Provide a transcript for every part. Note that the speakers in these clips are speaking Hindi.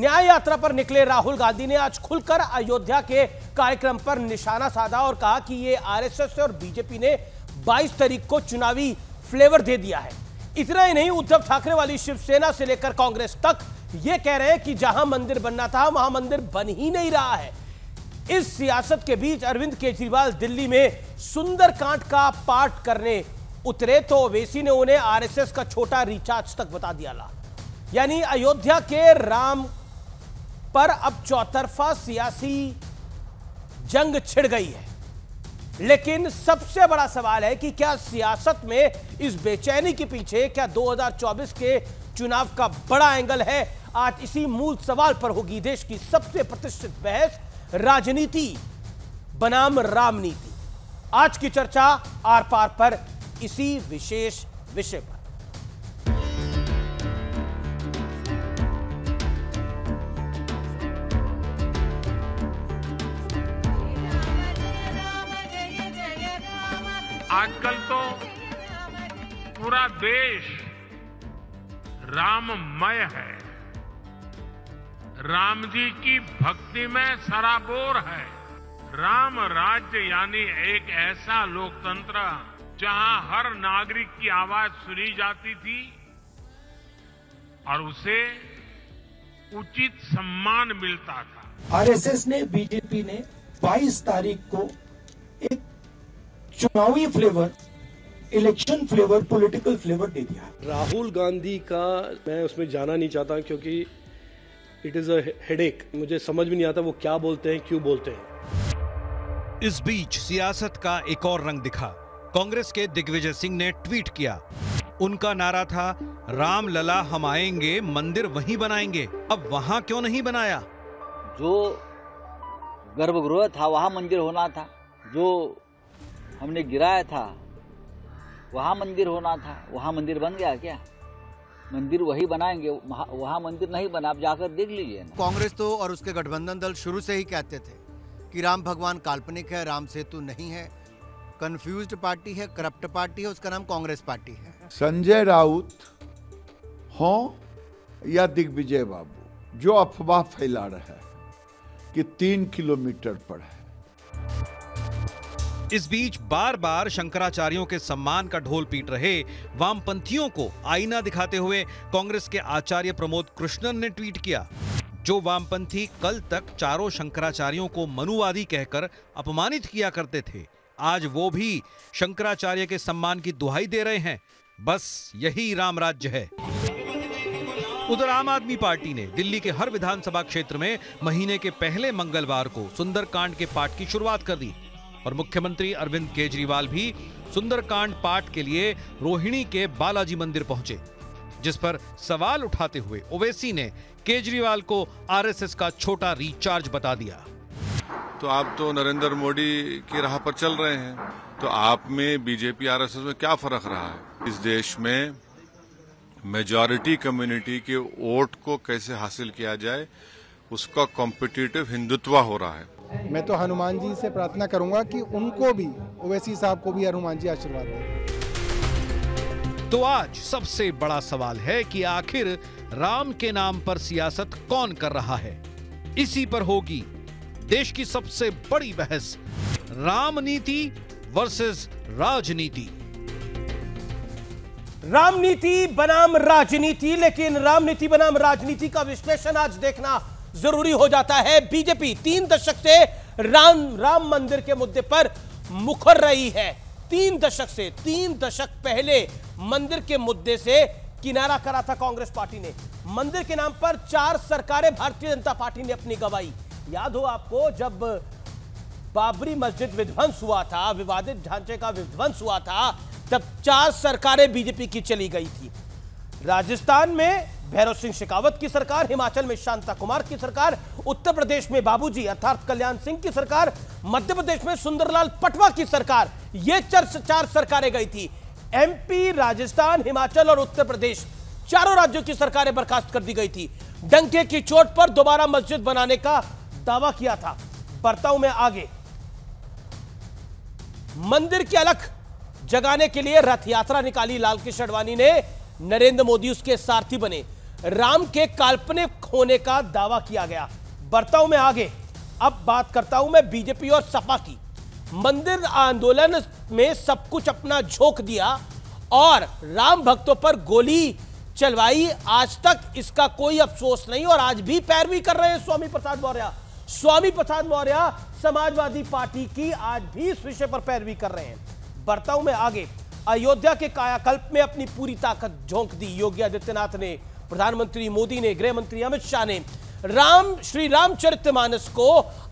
न्याय यात्रा पर निकले राहुल गांधी ने आज खुलकर अयोध्या के कार्यक्रम पर निशाना साधा और कहा कि ये आरएसएस और बीजेपी ने 22 तारीख को चुनावी फ्लेवर दे दिया है इतना ही नहीं उद्धव ठाकरे वाली शिवसेना से लेकर कांग्रेस तक ये कह रहे हैं कि जहां मंदिर बनना था वहां मंदिर बन ही नहीं रहा है इस सियासत के बीच अरविंद केजरीवाल दिल्ली में कांट का पाठ करने उतरे तो वेसी ने उन्हें आरएसएस का छोटा रिचार्ज तक बता दिया ला यानी अयोध्या के राम पर अब चौतरफा सियासी जंग छिड़ गई है लेकिन सबसे बड़ा सवाल है कि क्या सियासत में इस बेचैनी के पीछे क्या 2024 के चुनाव का बड़ा एंगल है आज इसी मूल सवाल पर होगी देश की सबसे प्रतिष्ठित बहस राजनीति बनाम रामनीति आज की चर्चा आर पार पर इसी विशेष विषय पर आजकल तो पूरा देश राममय है राम जी की भक्ति में सराबोर है राम राज्य यानी एक ऐसा लोकतंत्र जहां हर नागरिक की आवाज सुनी जाती थी और उसे उचित सम्मान मिलता था आरएसएस ने बीजेपी ने 22 तारीख को एक चुनावी flavour election flavour political flavour दे दिया राहुल गांधी का मैं उसमें जाना नहीं चाहता क्योंकि इट इज अडेक मुझे समझ में नहीं आता वो क्या बोलते हैं क्यों बोलते हैं इस बीच सियासत का एक और रंग दिखा कांग्रेस के दिग्विजय सिंह ने ट्वीट किया उनका नारा था राम लला हम आएंगे मंदिर वहीं बनाएंगे अब वहां क्यों नहीं बनाया जो गर्भगृह था वहां मंदिर होना था जो हमने गिराया था वहाँ मंदिर होना था वहाँ मंदिर बन गया क्या मंदिर वही बनाएंगे वहाँ मंदिर नहीं बना आप जाकर देख लीजिए कांग्रेस तो और उसके गठबंधन दल शुरू से ही कहते थे कि राम भगवान काल्पनिक है राम सेतु नहीं है कन्फ्यूज पार्टी है करप्ट पार्टी है उसका नाम कांग्रेस पार्टी है संजय राउत हो या दिग्विजय बाबू जो अफवाह फैला रहा है कि तीन किलोमीटर पर है इस बीच बार बार शंकराचार्यों के सम्मान का ढोल पीट रहे वामपंथियों को आईना दिखाते हुए कांग्रेस के आचार्य प्रमोद कृष्णन ने ट्वीट किया जो वामपंथी कल तक चारों शंकराचार्यों को मनुवादी कहकर अपमानित किया करते थे आज वो भी शंकराचार्य के सम्मान की दुहाई दे रहे हैं बस यही राम राज्य है उधर आम आदमी पार्टी ने दिल्ली के हर विधानसभा क्षेत्र में महीने के पहले मंगलवार को सुंदरकांड के पाठ की शुरुआत कर दी और मुख्यमंत्री अरविंद केजरीवाल भी सुंदरकांड पाठ के लिए रोहिणी के बालाजी मंदिर पहुंचे जिस पर सवाल उठाते हुए ओवैसी ने केजरीवाल को आरएसएस का छोटा रिचार्ज बता दिया तो आप तो नरेंद्र मोदी की राह पर चल रहे हैं तो आप में बीजेपी आरएसएस में क्या फर्क रहा है इस देश में मेजॉरिटी कम्युनिटी के वोट को कैसे हासिल किया जाए उसका कॉम्पिटिटिव हिंदुत्व हो रहा है मैं तो हनुमान जी से प्रार्थना करूंगा कि उनको भी ओवैसी साहब को भी हनुमान जी आशीर्वाद दें तो आज सबसे बड़ा सवाल है कि आखिर राम के नाम पर सियासत कौन कर रहा है इसी पर होगी देश की सबसे बड़ी बहस रामनीति वर्सेस राजनीति रामनीति बनाम राजनीति लेकिन रामनीति बनाम राजनीति का विश्लेषण आज देखना जरूरी हो जाता है बीजेपी तीन दशक से राम राम मंदिर के मुद्दे पर मुखर रही है तीन दशक से तीन दशक पहले मंदिर के मुद्दे से किनारा करा था कांग्रेस पार्टी ने मंदिर के नाम पर चार सरकारें भारतीय जनता पार्टी ने अपनी गवाई याद हो आपको जब बाबरी मस्जिद विध्वंस हुआ था विवादित ढांचे का विध्वंस हुआ था तब चार सरकारें बीजेपी की चली गई थी राजस्थान में भैरव सिंह शेखावत की सरकार हिमाचल में शांता कुमार की सरकार उत्तर प्रदेश में बाबूजी अर्थात कल्याण सिंह की सरकार मध्य प्रदेश में सुंदरलाल पटवा की सरकार ये चर्च चार सरकारें गई थी एमपी राजस्थान हिमाचल और उत्तर प्रदेश चारों राज्यों की सरकारें बर्खास्त कर दी गई थी डंके की चोट पर दोबारा मस्जिद बनाने का दावा किया था बर्ताव में आगे मंदिर के अलख जगाने के लिए रथ यात्रा निकाली लालकृष्ण अडवाणी ने नरेंद्र मोदी उसके सारथी बने राम के काल्पनिक होने का दावा किया गया बढ़ता हूं मैं आगे अब बात करता हूं मैं बीजेपी और सपा की मंदिर आंदोलन में सब कुछ अपना झोंक दिया और राम भक्तों पर गोली चलवाई आज तक इसका कोई अफसोस नहीं और आज भी पैरवी कर रहे हैं स्वामी प्रसाद मौर्य स्वामी प्रसाद मौर्य समाजवादी पार्टी की आज भी इस विषय पर पैरवी कर रहे हैं बढ़ता हूं मैं आगे अयोध्या के कायाकल्प में अपनी पूरी ताकत झोंक दी योगी आदित्यनाथ ने प्रधानमंत्री मोदी ने गृह मंत्री अमित शाह ने राम श्री रामचरितमानस को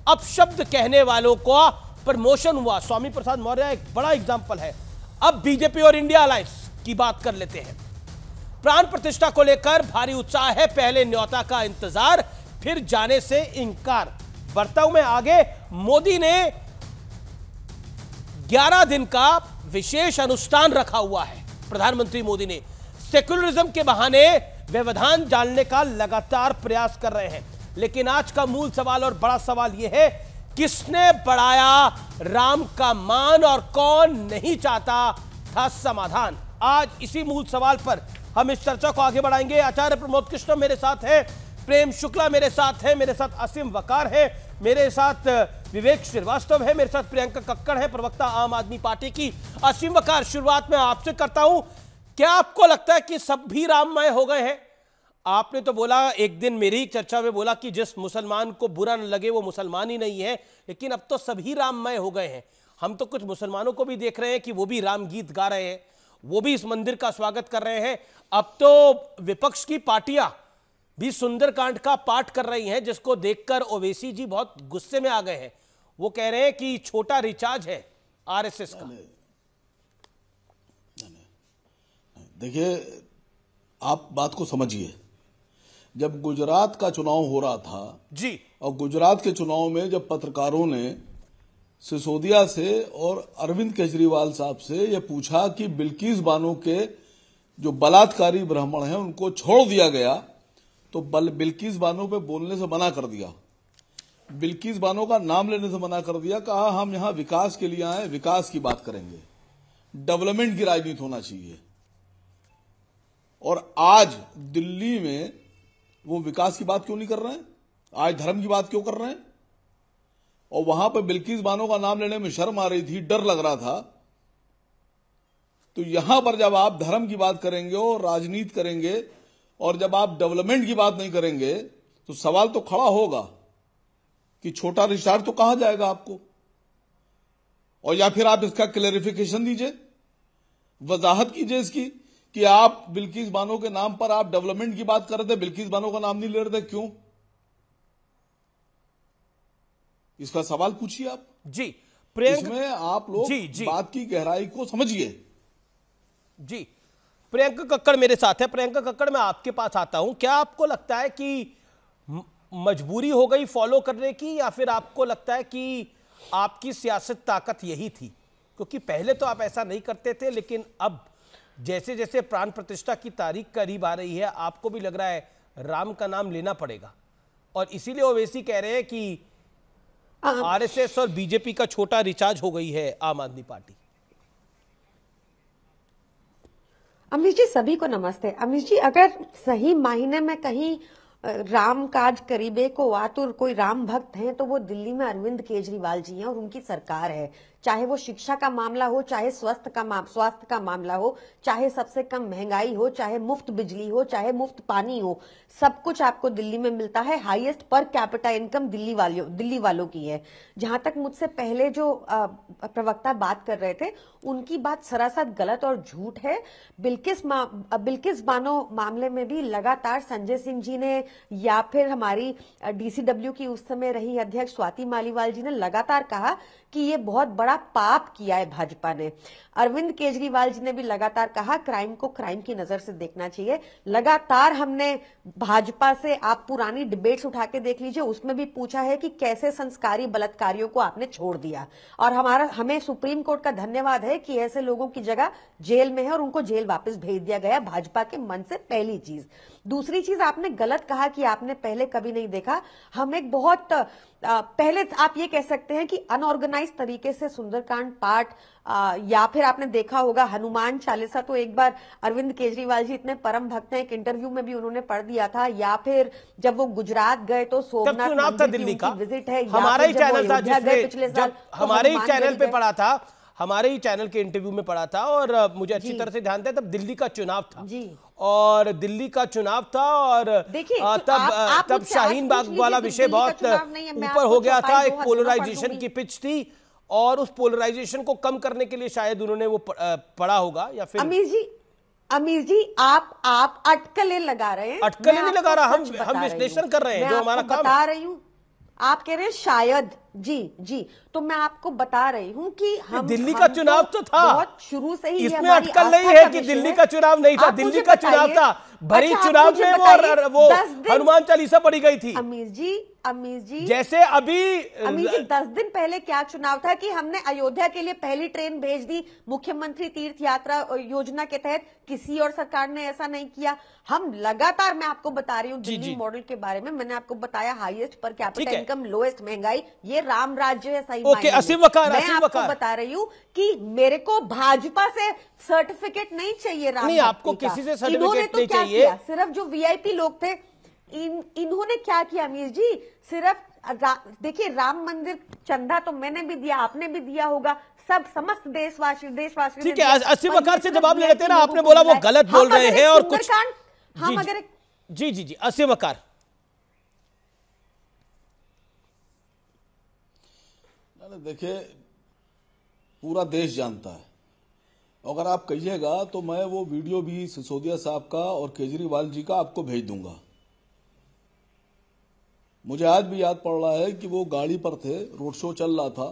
अपशब्द कहने वालों का प्रमोशन हुआ स्वामी प्रसाद मौर्य एक बड़ा एग्जाम्पल है अब बीजेपी और इंडिया अलायंस की बात कर लेते हैं प्राण प्रतिष्ठा को लेकर भारी उत्साह है पहले न्योता का इंतजार फिर जाने से इंकार बर्ताव में आगे मोदी ने 11 दिन का विशेष अनुष्ठान रखा हुआ है प्रधानमंत्री मोदी ने सेक्युलरिज्म के बहाने व्यवधान जानने का लगातार प्रयास कर रहे हैं लेकिन आज का मूल सवाल और बड़ा सवाल यह है किसने बढ़ाया राम का मान और कौन नहीं चाहता था समाधान आज इसी मूल सवाल पर हम इस चर्चा को आगे बढ़ाएंगे आचार्य प्रमोद कृष्ण मेरे साथ हैं प्रेम शुक्ला मेरे साथ है मेरे साथ असीम वकार है मेरे साथ विवेक श्रीवास्तव है मेरे साथ प्रियंका कक्कड़ है प्रवक्ता आम आदमी पार्टी की असीम वकार शुरुआत में आपसे करता हूं क्या आपको लगता है कि सब भी राममय हो गए हैं आपने तो बोला एक दिन मेरी चर्चा में बोला कि जिस मुसलमान को बुरा न लगे वो मुसलमान ही नहीं है लेकिन अब तो सभी राममय हो गए हैं हम तो कुछ मुसलमानों को भी देख रहे हैं कि वो भी राम गीत गा रहे हैं वो भी इस मंदिर का स्वागत कर रहे हैं अब तो विपक्ष की पार्टियां भी सुंदरकांड का पाठ कर रही हैं जिसको देखकर ओवैसी जी बहुत गुस्से में आ गए हैं वो कह रहे हैं कि छोटा रिचार्ज है आरएसएस का देखिए आप बात को समझिए जब गुजरात का चुनाव हो रहा था जी और गुजरात के चुनाव में जब पत्रकारों ने सिसोदिया से और अरविंद केजरीवाल साहब से यह पूछा कि बिल्किस बानो के जो बलात्कारी ब्राह्मण हैं उनको छोड़ दिया गया तो बल बिल्किस बानो पे बोलने से मना कर दिया बिल्किस बानो का नाम लेने से मना कर दिया कहा हम यहां विकास के लिए आए विकास की बात करेंगे डेवलपमेंट की राजनीति होना चाहिए और आज दिल्ली में वो विकास की बात क्यों नहीं कर रहे हैं आज धर्म की बात क्यों कर रहे हैं और वहां पर बिल्किस बानो का नाम लेने में शर्म आ रही थी डर लग रहा था तो यहां पर जब आप धर्म की बात करेंगे और राजनीति करेंगे और जब आप डेवलपमेंट की बात नहीं करेंगे तो सवाल तो खड़ा होगा कि छोटा रिचार्ज तो कहा जाएगा आपको और या फिर आप इसका क्लेरिफिकेशन दीजिए वजाहत कीजिए इसकी कि आप बिल्किस बानो के नाम पर आप डेवलपमेंट की बात कर रहे थे बिल्किस बानो का नाम नहीं ले रहे थे क्यों इसका सवाल पूछिए आप जी प्रियंका इसमें आप लोग जी, जी, बात की गहराई को समझिए जी प्रियंका कक्कड़ मेरे साथ है प्रियंका कक्कड़ मैं आपके पास आता हूं क्या आपको लगता है कि मजबूरी हो गई फॉलो करने की या फिर आपको लगता है कि आपकी सियासत ताकत यही थी क्योंकि पहले तो आप ऐसा नहीं करते थे लेकिन अब जैसे जैसे प्राण प्रतिष्ठा की तारीख करीब आ रही है आपको भी लग रहा है राम का नाम लेना पड़ेगा और इसीलिए ओवैसी कह रहे हैं कि आरएसएस और बीजेपी का छोटा रिचार्ज हो गई है आम आदमी पार्टी अमरीश जी सभी को नमस्ते अमित जी अगर सही मायने में कहीं राम काज करीबे को वातुर कोई राम भक्त हैं तो वो दिल्ली में अरविंद केजरीवाल जी हैं और उनकी सरकार है चाहे वो शिक्षा का मामला हो चाहे स्वास्थ्य का स्वास्थ्य का मामला हो चाहे सबसे कम महंगाई हो चाहे मुफ्त बिजली हो चाहे मुफ्त पानी हो सब कुछ आपको दिल्ली में मिलता है highest per capita income Delhi वालों दिल्ली वालों की है जहां तक मुझसे पहले जो आ, प्रवक्ता बात कर रहे थे उनकी बात सरासर गलत और झूठ है बिल्किस मा, बिल्किस बानो मामले में भी लगातार संजय सिंह जी ने या फिर हमारी डीसीडब्ल्यू की उस समय रही अध्यक्ष स्वाति मालीवाल जी ने लगातार कहा कि ये बहुत बड़ा पाप किया है भाजपा ने अरविंद केजरीवाल जी ने भी लगातार कहा क्राइम को क्राइम की नजर से देखना चाहिए लगातार हमने भाजपा से आप पुरानी डिबेट्स उठा के देख लीजिए उसमें भी पूछा है कि कैसे संस्कारी बलात्कारियों को आपने छोड़ दिया और हमारा हमें सुप्रीम कोर्ट का धन्यवाद है कि ऐसे लोगों की जगह जेल में है और उनको जेल वापस भेज दिया गया भाजपा के मन से पहली चीज दूसरी चीज आपने गलत कहा कि आपने पहले कभी नहीं देखा हम एक बहुत आ, पहले आप ये कह सकते हैं कि अनऑर्गेनाइज तरीके से सुंदरकांड पाठ या फिर आपने देखा होगा हनुमान चालीसा तो एक बार अरविंद केजरीवाल जी इतने परम भक्त हैं एक इंटरव्यू में भी उन्होंने पढ़ दिया था या फिर जब वो गुजरात गए तो सोमनाथ दिल्ली का विजिट है हमारा ही चैनल था पिछले साल तो हमारे ही चैनल पे पढ़ा था हमारे ही चैनल के इंटरव्यू में पढ़ा था और मुझे अच्छी तरह से ध्यान दिया तब दिल्ली का चुनाव था और दिल्ली का चुनाव था और तब तब शाहीन बाग वाला विषय बहुत ऊपर हो गया था एक पोलराइजेशन की पिच थी और उस पोलराइजेशन को कम करने के लिए शायद उन्होंने वो पढ़ा होगा या फिर अमीर जी अमीर जी आप आप अटकलें लगा रहे हैं अटकलें नहीं लगा रहा हम हम विश्लेषण कर रहे हैं जो हमारा काम बता रही हूँ आप कह रहे हैं शायद जी जी तो मैं आपको बता रही हूँ कि हम दिल्ली हम का तो चुनाव तो, था शुरू से ही इसमें अटकल नहीं है कि दिल्ली का चुनाव नहीं था दिल्ली का चुनाव था अच्छा, भरी अच्छा, चुनाव में वो वो हनुमान चालीसा पड़ी गई थी अमीर जी अमीर जी जैसे अभी अमीर जी दस दिन पहले क्या चुनाव था कि हमने अयोध्या के लिए पहली ट्रेन भेज दी मुख्यमंत्री तीर्थ यात्रा योजना के तहत किसी और सरकार ने ऐसा नहीं किया हम लगातार मैं आपको बता रही हूँ दिल्ली मॉडल के बारे में मैंने आपको बताया हाईएस्ट पर कैपिटल इनकम लोएस्ट महंगाई ये राम राज्य है सही ओके असीम वकार मैं असीम आपको वकार। बता रही हूँ कि मेरे को भाजपा से सर्टिफिकेट नहीं चाहिए राम नहीं आपको किसी से सर्टिफिकेट तो नहीं चाहिए सिर्फ जो वीआईपी लोग थे इन इन्होंने क्या किया अमीर जी सिर्फ रा, देखिए राम मंदिर चंदा तो मैंने भी दिया आपने भी दिया होगा सब समस्त देशवासी देशवासी ठीक है अस्सी प्रकार से जवाब ले लेते हैं ना आपने बोला वो गलत हाँ, बोल रहे हैं और कुछ हाँ मगर जी जी जी अस्सी वकार अरे देखिए पूरा देश जानता है अगर आप कहिएगा तो मैं वो वीडियो भी सिसोदिया साहब का और केजरीवाल जी का आपको भेज दूंगा मुझे आज भी याद पड़ रहा है कि वो गाड़ी पर थे रोड शो चल रहा था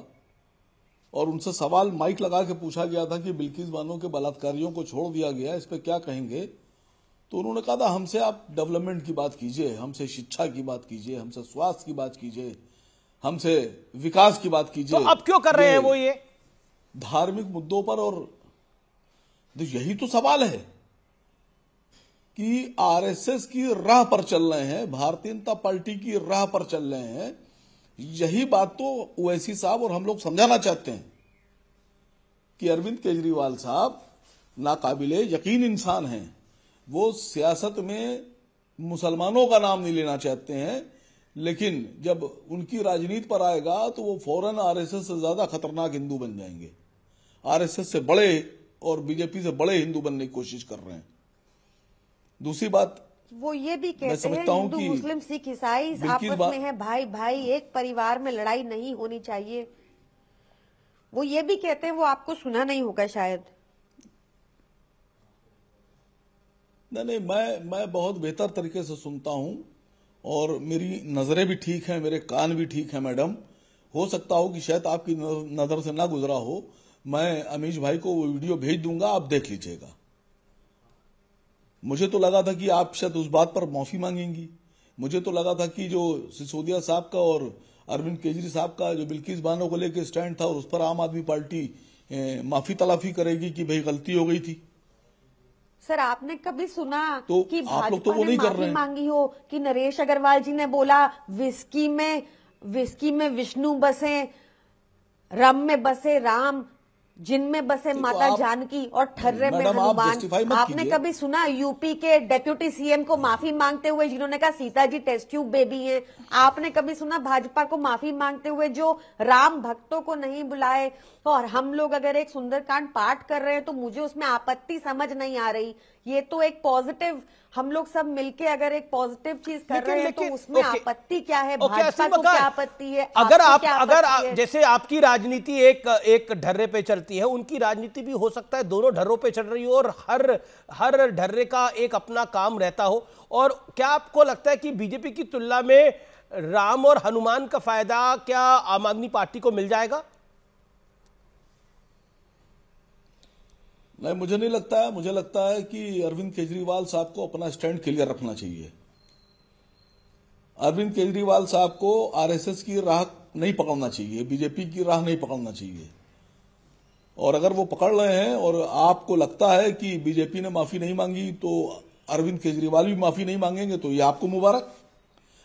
और उनसे सवाल माइक लगा के पूछा गया था कि बिल्किस बानो के बलात्कारियों को छोड़ दिया गया इस पर क्या कहेंगे तो उन्होंने कहा था हमसे आप डेवलपमेंट की बात कीजिए हमसे शिक्षा की बात कीजिए हमसे स्वास्थ्य की बात कीजिए हमसे विकास की बात कीजिए तो अब क्यों कर रहे हैं वो ये धार्मिक मुद्दों पर और तो यही तो सवाल है कि आरएसएस की राह पर चल रहे हैं भारतीय जनता पार्टी की राह पर चल रहे हैं यही बात तो ओवैसी साहब और हम लोग समझाना चाहते हैं कि अरविंद केजरीवाल साहब नाकाबिले यकीन इंसान हैं वो सियासत में मुसलमानों का नाम नहीं लेना चाहते हैं लेकिन जब उनकी राजनीति पर आएगा तो वो फौरन आरएसएस से ज्यादा खतरनाक हिंदू बन जाएंगे आरएसएस से बड़े और बीजेपी से बड़े हिंदू बनने की कोशिश कर रहे हैं दूसरी बात वो ये भी कहते समझता हैं हिंदू मुस्लिम सिख ईसाई आपस में है भाई भाई एक परिवार में लड़ाई नहीं होनी चाहिए वो ये भी कहते हैं वो आपको सुना नहीं होगा शायद नहीं नहीं मैं मैं बहुत बेहतर तरीके से सुनता हूं और मेरी नज़रें भी ठीक हैं मेरे कान भी ठीक हैं मैडम हो सकता हो कि शायद आपकी नज़र से ना गुजरा हो मैं अमीश भाई को वो वीडियो भेज दूंगा आप देख लीजिएगा मुझे तो लगा था कि आप शायद उस बात पर माफ़ी मांगेंगी मुझे तो लगा था कि जो सिसोदिया साहब का और अरविंद केजरी साहब का जो बिल्किस बानो को लेकर स्टैंड था और उस पर आम आदमी पार्टी माफ़ी तलाफी करेगी कि भाई गलती हो गई थी सर आपने कभी सुना तो कि तो भाजपा तो ने माफी कर रहे मांगी हो कि नरेश अग्रवाल जी ने बोला विस्की में विस्की में विष्णु बसे रम में बसे राम जिनमें बसे माता आप, जानकी और ठर्रे में हनुमान आपने कभी सुना यूपी के डेप्यूटी सीएम को माफी मांगते हुए जिन्होंने कहा Sita ji test tube baby हैं आपने कभी सुना भाजपा को माफी मांगते हुए जो राम भक्तों को नहीं बुलाए और हम लोग अगर एक सुंदरकांड पाठ कर रहे हैं तो मुझे उसमें आपत्ति समझ नहीं आ रही ये तो एक पॉजिटिव हम लोग सब मिलके अगर एक पॉजिटिव चीज कर रहे हैं तो उसमें आपत्ति क्या है भाजपा को क्या आपत्ति है अगर आप अगर आप, जैसे आपकी राजनीति एक एक ढर्रे पे चलती है उनकी राजनीति भी हो सकता है दोनों ढर्रों पे चल रही हो और हर हर ढर्रे का एक अपना काम रहता हो और क्या आपको लगता है कि बीजेपी की तुलना में राम और हनुमान का फायदा क्या आम आदमी पार्टी को मिल जाएगा नहीं मुझे नहीं लगता है मुझे लगता है कि अरविंद केजरीवाल साहब को अपना स्टैंड क्लियर रखना चाहिए अरविंद केजरीवाल साहब को आरएसएस की राह नहीं पकड़ना चाहिए बीजेपी की राह नहीं पकड़ना चाहिए और अगर वो पकड़ रहे हैं और आपको लगता है कि बीजेपी ने माफी नहीं मांगी तो अरविंद केजरीवाल भी माफी नहीं मांगेंगे तो ये आपको मुबारक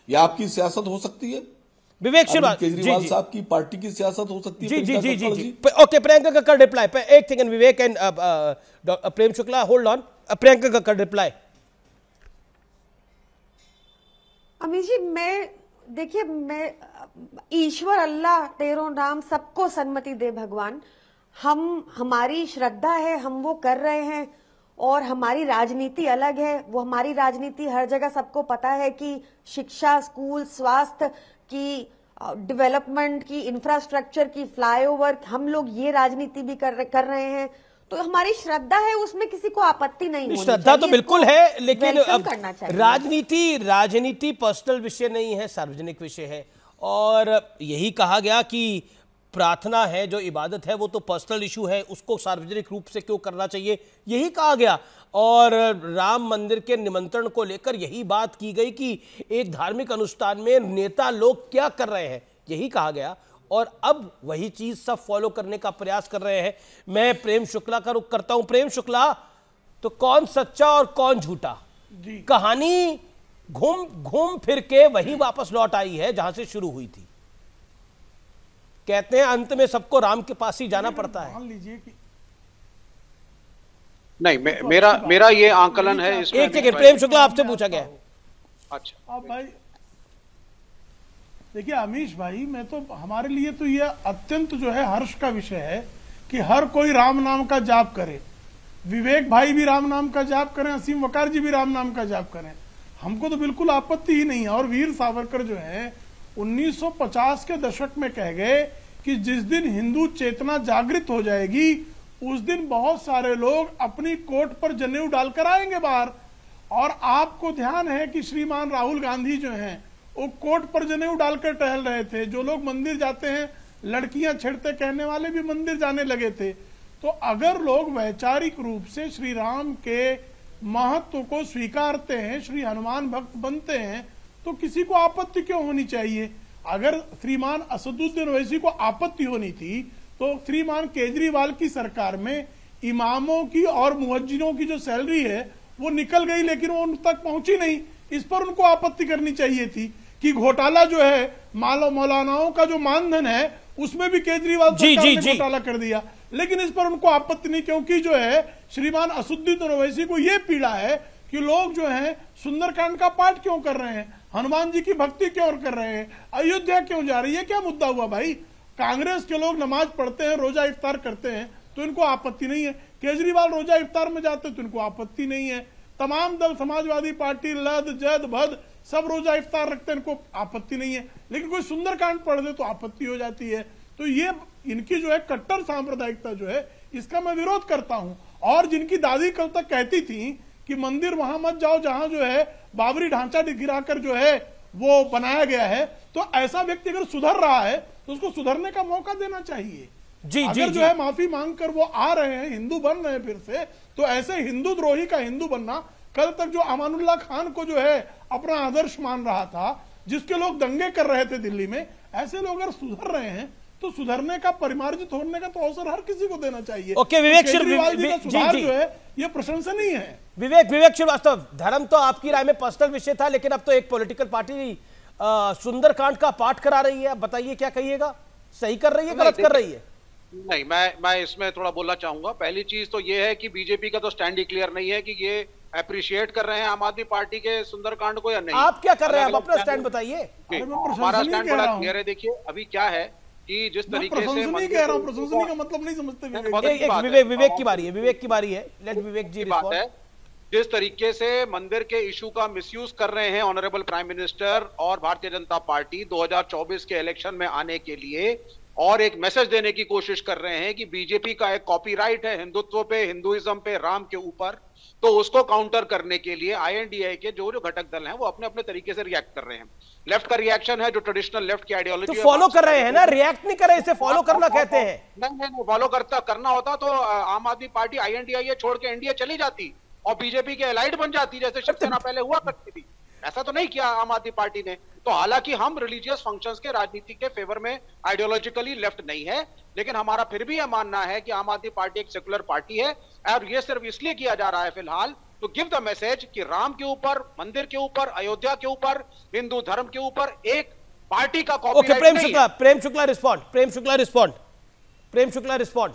ये आपकी सियासत हो सकती है विवेक शर्मा केजरीवाल साहब की पार्टी की सियासत हो सकती है जी जी जी जी ओके प्रियंका का कर रिप्लाई एक second Vivek and uh, uh, uh, Prem Shukla hold on Priyanka का कर रिप्लाई अमित जी मैं देखिए मैं ईश्वर अल्लाह तेरो नाम सबको सन्मति दे भगवान हम हमारी श्रद्धा है हम वो कर रहे हैं और हमारी राजनीति अलग है वो हमारी राजनीति हर जगह सबको पता है कि शिक्षा स्कूल स्वास्थ्य की डेवलपमेंट की इंफ्रास्ट्रक्चर की फ्लाईओवर हम लोग ये राजनीति भी कर, कर रहे हैं तो हमारी श्रद्धा है उसमें किसी को आपत्ति नहीं श्रद्धा तो बिल्कुल है तो लेकिन अब राजनीति राजनीति पर्सनल विषय नहीं है सार्वजनिक विषय है और यही कहा गया कि प्रार्थना है जो इबादत है वो तो पर्सनल इशू है उसको सार्वजनिक रूप से क्यों करना चाहिए यही कहा गया और राम मंदिर के निमंत्रण को लेकर यही बात की गई कि एक धार्मिक अनुष्ठान में नेता लोग क्या कर रहे हैं यही कहा गया और अब वही चीज सब फॉलो करने का प्रयास कर रहे हैं मैं प्रेम शुक्ला का रुख करता हूं प्रेम शुक्ला तो कौन सच्चा और कौन झूठा कहानी घूम घूम फिर के वही वापस लौट आई है जहां से शुरू हुई थी कहते हैं अंत में सबको राम के पास ही जाना पड़ता है नहीं मे, तो मेरा मेरा ये आंकलन है इसमें एक सेकेंड प्रेम शुक्ला आपसे पूछा गया अच्छा आप भाई देखिए अमीश भाई मैं तो हमारे लिए तो ये अत्यंत जो है हर्ष का विषय है कि हर कोई राम नाम का जाप करे विवेक भाई भी राम नाम का जाप करें असीम वकार जी भी राम नाम का जाप करें हमको तो बिल्कुल आपत्ति ही नहीं है और वीर सावरकर जो है 1950 के दशक में कह गए कि जिस दिन हिंदू चेतना जागृत हो जाएगी उस दिन बहुत सारे लोग अपनी कोट पर जनेऊ डालकर आएंगे बाहर और आपको ध्यान है कि श्रीमान राहुल गांधी जो हैं वो कोट पर जनेऊ डालकर टहल रहे थे जो लोग मंदिर जाते हैं लड़कियां छिड़ते कहने वाले भी मंदिर जाने लगे थे तो अगर लोग वैचारिक रूप से श्री राम के महत्व को स्वीकारते हैं श्री हनुमान भक्त बनते हैं तो किसी को आपत्ति क्यों होनी चाहिए अगर श्रीमान असदुद्दीन ओवैसी को आपत्ति होनी थी तो श्रीमान केजरीवाल की सरकार में इमामों की और मुहजिनों की जो सैलरी है वो निकल गई लेकिन वो उन तक पहुंची नहीं इस पर उनको आपत्ति करनी चाहिए थी कि घोटाला जो है मालो मौलानाओं का जो मानधन है उसमें भी केजरीवाल जी, जी, ने जी. घोटाला कर दिया लेकिन इस पर उनको आपत्ति नहीं क्योंकि जो है श्रीमान असुद्दीन ओवैसी को यह पीड़ा है कि लोग जो है सुंदरकांड का पाठ क्यों कर रहे हैं हनुमान जी की भक्ति क्यों कर रहे हैं अयोध्या क्यों जा रही है क्या मुद्दा हुआ भाई कांग्रेस के लोग नमाज पढ़ते हैं रोजा इफ्तार करते हैं तो इनको आपत्ति नहीं है केजरीवाल रोजा इफ्तार में जाते तो इनको आपत्ति नहीं है तमाम दल समाजवादी पार्टी लद जद भद सब रोजा इफ्तार रखते हैं इनको आपत्ति नहीं है लेकिन कोई सुंदरकांड पढ़ दे तो आपत्ति हो जाती है तो ये इनकी जो है कट्टर सांप्रदायिकता जो है इसका मैं विरोध करता हूं और जिनकी दादी कल तक कहती थी कि मंदिर वहां मत जाओ जहां जो है बाबरी ढांचा गिराकर जो है वो बनाया गया है तो ऐसा व्यक्ति अगर सुधर रहा है तो उसको सुधरने का मौका देना चाहिए जी अगर जी, जो है माफी मांग कर वो आ रहे हैं हिंदू बन रहे हैं फिर से तो ऐसे हिंदू द्रोही का हिंदू बनना कल तक जो अमानुल्लाह खान को जो है अपना आदर्श मान रहा था जिसके लोग दंगे कर रहे थे दिल्ली में ऐसे लोग अगर सुधर रहे हैं तो सुधरने का परिमार्जित होने का तो अवसर हर किसी को देना चाहिए ओके तो विवेक तो विवे, विवे, जी, जी, जो है ये प्रशंसनीय है विवेक विवेक श्रीवास्तव धर्म तो आपकी राय में पर्सनल विषय था लेकिन अब तो एक पोलिटिकल पार्टी सुंदरकांड का पाठ करा रही है बताइए क्या कहिएगा सही कर रही है गलत कर रही है नहीं मैं मैं इसमें थोड़ा बोलना चाहूंगा पहली चीज तो ये है कि बीजेपी का तो स्टैंड ही क्लियर नहीं है कि ये अप्रिशिएट कर रहे हैं आम आदमी पार्टी के सुंदरकांड को या नहीं आप क्या कर रहे हैं आप अपना स्टैंड बताइए हमारा स्टैंड बड़ा क्लियर है देखिए अभी क्या है कि जिस तरीके से नहीं कह रहा हूं प्रशंसनीय का मतलब नहीं समझते विवेक एक, विवेक विवेक की बारी है विवेक की बारी है लेट विवेक जी रिस्पोंड जिस तरीके से मंदिर के इशू का मिसयूज कर रहे हैं ऑनरेबल प्राइम मिनिस्टर और भारतीय जनता पार्टी 2024 के इलेक्शन में आने के लिए और एक मैसेज देने की कोशिश कर रहे हैं कि बीजेपी का एक कॉपीराइट है हिंदुत्व पे हिंदुइज्म पे राम के ऊपर तो उसको काउंटर करने के लिए आई के जो जो घटक दल हैं वो अपने अपने तरीके से रिएक्ट कर रहे हैं लेफ्ट का रिएक्शन है जो ट्रेडिशनल लेफ्ट की आइडियोलॉजी तो फॉलो कर रहे हैं ना रिएक्ट नहीं कर रहे इसे फॉलो करना कहते हैं नहीं नहीं फॉलो करता करना होता तो आम आदमी पार्टी आई छोड़ के एनडीए चली जाती और बीजेपी के अलाइड बन जाती जैसे शिवसेना तो पहले हुआ करती थी ऐसा तो नहीं किया आम आदमी पार्टी ने तो हालांकि हम रिलीजियस फंक्शंस के राजनीति के फेवर में आइडियोलॉजिकली लेफ्ट नहीं है लेकिन हमारा फिर भी यह मानना है कि आम आदमी पार्टी एक सेकुलर पार्टी है और ये सिर्फ इसलिए किया जा रहा है फिलहाल तो गिव द मैसेज कि राम के ऊपर मंदिर के ऊपर अयोध्या के ऊपर हिंदू धर्म के ऊपर एक पार्टी का copy okay, Prem Shukla Prem Shukla respond Prem Shukla respond Prem Shukla respond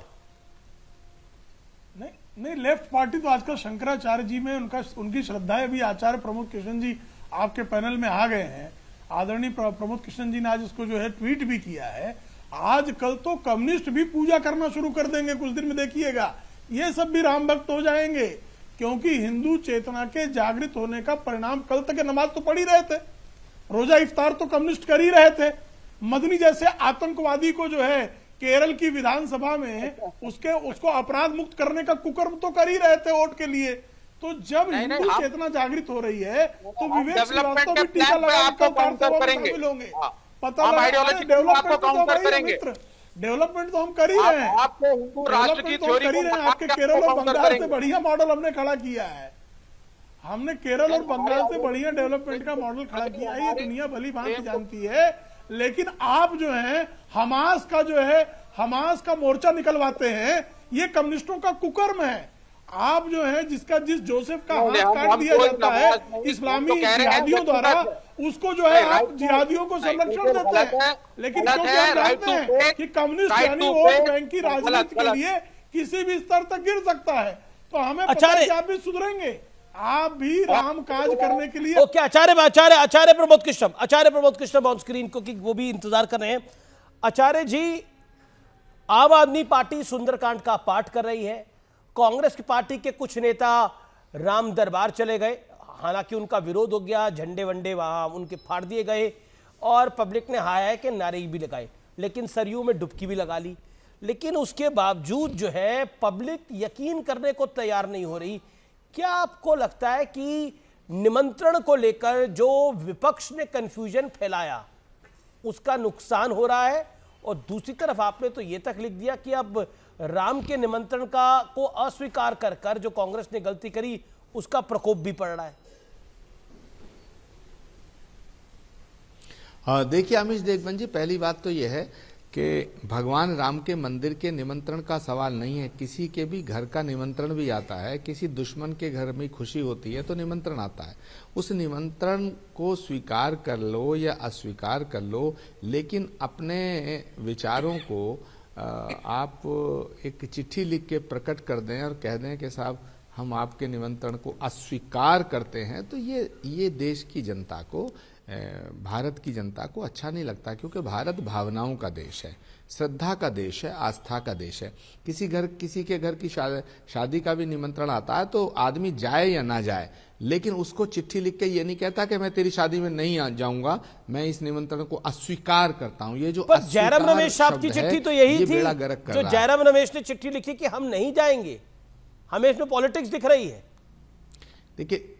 नहीं नहीं लेफ्ट पार्टी तो आजकल शंकराचार्य जी में उनका उनकी श्रद्धा है अभी आचार्य प्रमुख कृष्ण जी आपके पैनल में आ गए हैं आदरणीय प्रमोद कृष्ण जी ने आज इसको जो है ट्वीट भी किया है आज कल तो कम्युनिस्ट भी पूजा करना शुरू कर देंगे कुछ दिन में देखिएगा ये सब भी राम भक्त हो जाएंगे क्योंकि हिंदू चेतना के जागृत होने का परिणाम कल तक नमाज तो पढ़ ही रहे थे रोजा इफ्तार तो कम्युनिस्ट कर ही रहे थे मदनी जैसे आतंकवादी को जो है केरल की विधानसभा में अच्छा। उसके उसको अपराध मुक्त करने का कुकर्म तो कर ही रहे थे वोट के लिए तो जब हिंदू चेतना जागृत हो रही है तो विवेक श्रीवास्तव भी टीका लगा हाँ। पता डेवलपमेंट तो डेवलपमेंट तो हम कर ही रहे हैं तो कर ही रहे हैं आपके केरल और बंगाल से बढ़िया मॉडल हमने खड़ा किया है हमने केरल और बंगाल से बढ़िया डेवलपमेंट का मॉडल खड़ा किया है ये दुनिया भली भांति जानती है लेकिन आप जो है हमास का जो है हमास का मोर्चा निकलवाते हैं ये कम्युनिस्टों का कुकर्म है आप जो है जिसका जिस जोसेफ का हाथ काट दिया जाता है इस्लामी तो जिहादियों द्वारा उसको जो है आप जिहादियों को संरक्षण देते हैं लेकिन क्यों क्या जानते हैं कि कम्युनिस्ट यानी वोट बैंक की राजनीति के लिए किसी भी स्तर तक गिर सकता है तो हमें पता है आप भी सुधरेंगे आप भी राम काज करने के लिए okay Acharya Acharya Acharya Pramod Krishnam Acharya Pramod Krishnam on screen क्योंकि वो भी इंतजार कर रहे हैं आचार्य जी आम आदमी पार्टी सुंदरकांड का पाठ कर रही है कांग्रेस की पार्टी के कुछ नेता राम दरबार चले गए हालांकि उनका विरोध हो गया झंडे वंडे वहाँ उनके फाड़ दिए गए और पब्लिक ने हाया है कि नारे भी लगाए लेकिन सरयू में डुबकी भी लगा ली लेकिन उसके बावजूद जो है पब्लिक यकीन करने को तैयार नहीं हो रही क्या आपको लगता है कि निमंत्रण को लेकर जो विपक्ष ने कन्फ्यूजन फैलाया उसका नुकसान हो रहा है और दूसरी तरफ आपने तो ये तक लिख दिया कि अब राम के निमंत्रण का को अस्वीकार कर कर जो कांग्रेस ने गलती करी उसका प्रकोप भी पड़ रहा है हाँ, देखिए अमित देखभन जी पहली बात तो यह है कि भगवान राम के मंदिर के निमंत्रण का सवाल नहीं है किसी के भी घर का निमंत्रण भी आता है किसी दुश्मन के घर में खुशी होती है तो निमंत्रण आता है उस निमंत्रण को स्वीकार कर लो या अस्वीकार कर लो लेकिन अपने विचारों को आप एक चिट्ठी लिख के प्रकट कर दें और कह दें कि साहब हम आपके निमंत्रण को अस्वीकार करते हैं तो ये ये देश की जनता को भारत की जनता को अच्छा नहीं लगता क्योंकि भारत भावनाओं का देश है श्रद्धा का देश है आस्था का देश है किसी घर किसी के घर की शादी का भी निमंत्रण आता है तो आदमी जाए या ना जाए लेकिन उसको चिट्ठी लिख के ये नहीं कहता कि मैं तेरी शादी में नहीं आ जाऊंगा मैं इस निमंत्रण को अस्वीकार करता हूं ये जो जयराम रमेश साहब की चिट्ठी तो यही थी जो जयराम रमेश ने चिट्ठी लिखी कि हम नहीं जाएंगे हमें इसमें पॉलिटिक्स दिख रही है देखिए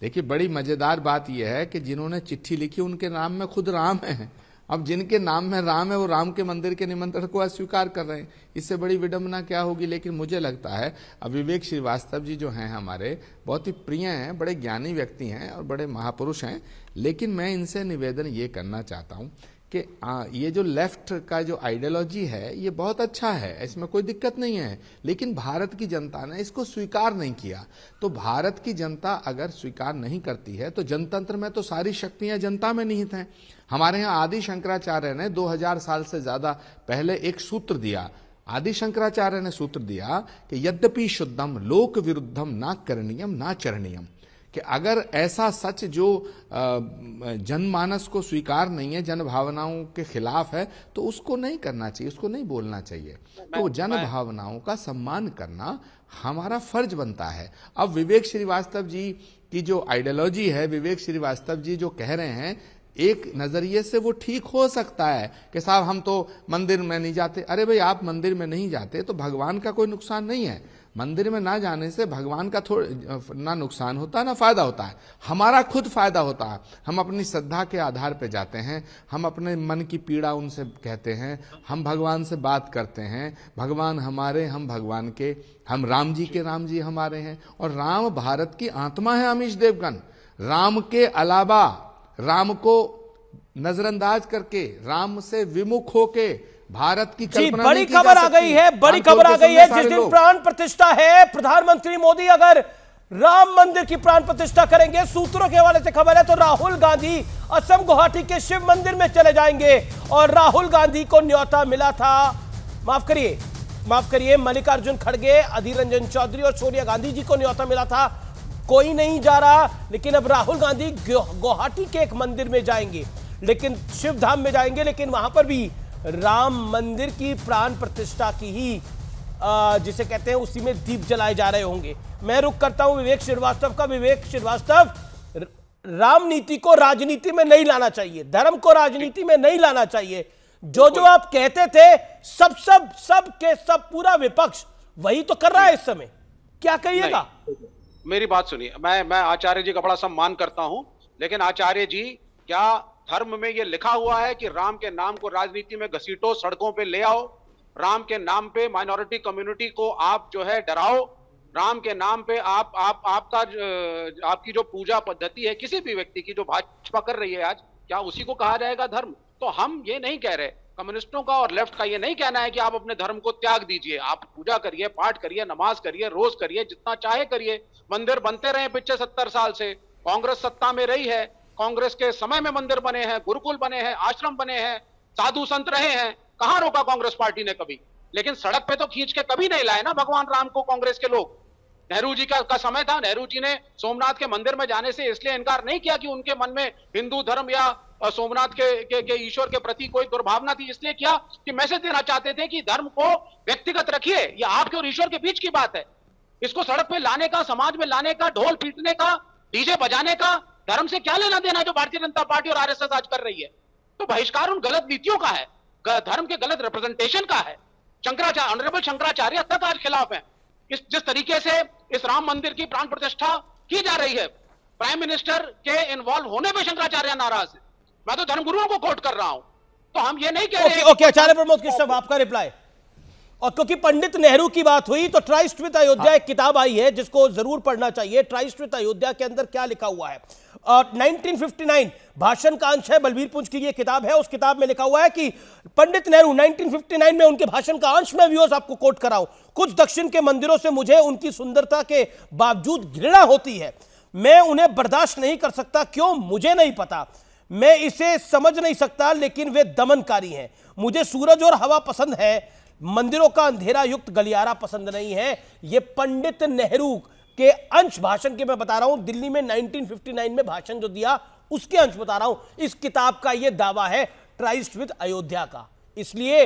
देखिए बड़ी मजेदार बात यह है कि जिन्होंने चिट्ठी लिखी उनके नाम में खुद राम है अब जिनके नाम में राम है वो राम के मंदिर के निमंत्रण को अस्वीकार कर रहे हैं इससे बड़ी विडंबना क्या होगी लेकिन मुझे लगता है अब विवेक श्रीवास्तव जी जो हैं हमारे बहुत ही प्रिय हैं बड़े ज्ञानी व्यक्ति हैं और बड़े महापुरुष हैं लेकिन मैं इनसे निवेदन ये करना चाहता हूँ कि आ, ये जो लेफ्ट का जो आइडियोलॉजी है ये बहुत अच्छा है इसमें कोई दिक्कत नहीं है लेकिन भारत की जनता ने इसको स्वीकार नहीं किया तो भारत की जनता अगर स्वीकार नहीं करती है तो जनतंत्र में तो सारी शक्तियां जनता में निहित हैं हमारे यहाँ आदि शंकराचार्य ने 2000 साल से ज्यादा पहले एक सूत्र दिया आदि शंकराचार्य ने सूत्र दिया कि यद्यपि शुद्धम लोक विरुद्धम ना करणीयम ना चरणीयम कि अगर ऐसा सच जो जनमानस को स्वीकार नहीं है जन भावनाओं के खिलाफ है तो उसको नहीं करना चाहिए उसको नहीं बोलना चाहिए तो जन भावनाओं का सम्मान करना हमारा फर्ज बनता है अब विवेक श्रीवास्तव जी की जो आइडियोलॉजी है विवेक श्रीवास्तव जी जो कह रहे हैं एक नजरिए से वो ठीक हो सकता है कि साहब हम तो मंदिर में नहीं जाते अरे भाई आप मंदिर में नहीं जाते तो भगवान का कोई नुकसान नहीं है मंदिर में ना जाने से भगवान का थोड़ा ना नुकसान होता है ना फायदा होता है हमारा खुद फायदा होता है हम अपनी श्रद्धा के आधार पर जाते हैं हम अपने मन की पीड़ा उनसे कहते हैं हम भगवान से बात करते हैं भगवान हमारे हम भगवान के हम राम जी के राम जी हमारे हैं और राम भारत की आत्मा है अमीश देवगन राम के अलावा राम को नजरअंदाज करके राम से विमुख होके भारत की जी बड़ी खबर आ गई है बड़ी खबर आ गई है जिस दिन प्राण प्रतिष्ठा है प्रधानमंत्री मोदी अगर राम मंदिर की प्राण प्रतिष्ठा करेंगे सूत्रों के हवाले से खबर है तो राहुल गांधी असम गुवाहाटी के शिव मंदिर में चले जाएंगे और राहुल गांधी को न्योता मिला था माफ करिए माफ करिए मल्लिकार्जुन खड़गे अधीर रंजन चौधरी और सोनिया गांधी जी को न्योता मिला था कोई नहीं जा रहा लेकिन अब राहुल गांधी गुवाहाटी के एक मंदिर में जाएंगे लेकिन शिव धाम में जाएंगे लेकिन वहां पर भी राम मंदिर की प्राण प्रतिष्ठा की ही जिसे कहते हैं उसी में दीप जलाए जा रहे होंगे मैं रुक करता हूं विवेक श्रीवास्तव का विवेक श्रीवास्तव राम नीति को राजनीति में नहीं लाना चाहिए धर्म को राजनीति में नहीं लाना चाहिए जो जो आप कहते थे सब सब सब के सब पूरा विपक्ष वही तो कर रहा है इस समय क्या कहिएगा मेरी बात सुनिए मैं मैं आचार्य जी का बड़ा सम्मान करता हूं लेकिन आचार्य जी क्या धर्म में यह लिखा हुआ है कि राम के नाम को राजनीति में घसीटो सड़कों पे ले आओ राम के नाम पे माइनॉरिटी कम्युनिटी को आप जो है डराओ राम के नाम पे आप आप आपका आपकी जो पूजा पद्धति है किसी भी व्यक्ति की जो भाजपा कर रही है आज क्या उसी को कहा जाएगा धर्म तो हम ये नहीं कह रहे कम्युनिस्टों का और लेफ्ट का ये नहीं कहना है कि आप अपने धर्म को त्याग दीजिए आप पूजा करिए पाठ करिए नमाज करिए रोज करिए जितना चाहे करिए मंदिर बनते रहे पिछले सत्तर साल से कांग्रेस सत्ता में रही है कांग्रेस के समय में मंदिर बने हैं गुरुकुल बने हैं आश्रम बने हैं साधु संत रहे हैं कहां रोका कांग्रेस पार्टी ने कभी लेकिन सड़क पे तो खींच के कभी नहीं लाए ना भगवान राम को कांग्रेस के लोग नेहरू जी का, का समय था नेहरू जी ने सोमनाथ के मंदिर में जाने से इसलिए इनकार नहीं किया कि उनके मन में हिंदू धर्म या सोमनाथ के के, के ईश्वर के प्रति कोई दुर्भावना थी इसलिए किया कि मैसेज देना चाहते थे कि धर्म को व्यक्तिगत रखिए ये आपके और ईश्वर के बीच की बात है इसको सड़क पे लाने का समाज में लाने का ढोल पीटने का डीजे बजाने का धर्म से क्या लेना देना जो भारतीय जनता पार्टी और आरएसएस आज कर रही है तो बहिष्कार उन गलत नीतियों का है धर्म के गलत रिप्रेजेंटेशन का है शंकराचार्य ऑनरेबल शंकराचार्य तक आज खिलाफ है इस जिस तरीके से इस राम मंदिर की प्राण प्रतिष्ठा की जा रही है प्राइम मिनिस्टर के इन्वॉल्व होने पर शंकराचार्य नाराज है मैं तो धर्मगुरुओं को कोट कर रहा हूं तो हम ये नहीं कह रहे ओके आचार्य प्रमोद कृष्ण आपका रिप्लाई और क्योंकि पंडित नेहरू की बात हुई तो ट्राइस्ट विद अयोध्या हाँ। एक किताब आई है जिसको जरूर पढ़ना चाहिए ट्राइस्ट विद अयोध्या के अंदर क्या लिखा हुआ है 1959 भाषण का अंश है बलबीर पुंज की ये किताब है उस किताब में लिखा हुआ है कि पंडित नेहरू 1959 में उनके भाषण का अंश में व्यूअर्स आपको कोट कराऊं कुछ दक्षिण के मंदिरों से मुझे उनकी सुंदरता के बावजूद घृणा होती है मैं उन्हें बर्दाश्त नहीं कर सकता क्यों मुझे नहीं पता मैं इसे समझ नहीं सकता लेकिन वे दमनकारी हैं मुझे सूरज और हवा पसंद है मंदिरों का अंधेरा युक्त गलियारा पसंद नहीं है ये पंडित नेहरू के अंश भाषण के मैं बता रहा हूं दिल्ली में 1959 में भाषण जो दिया उसके अंश बता रहा हूं इस किताब का यह दावा है ट्राइस्ट विद अयोध्या का इसलिए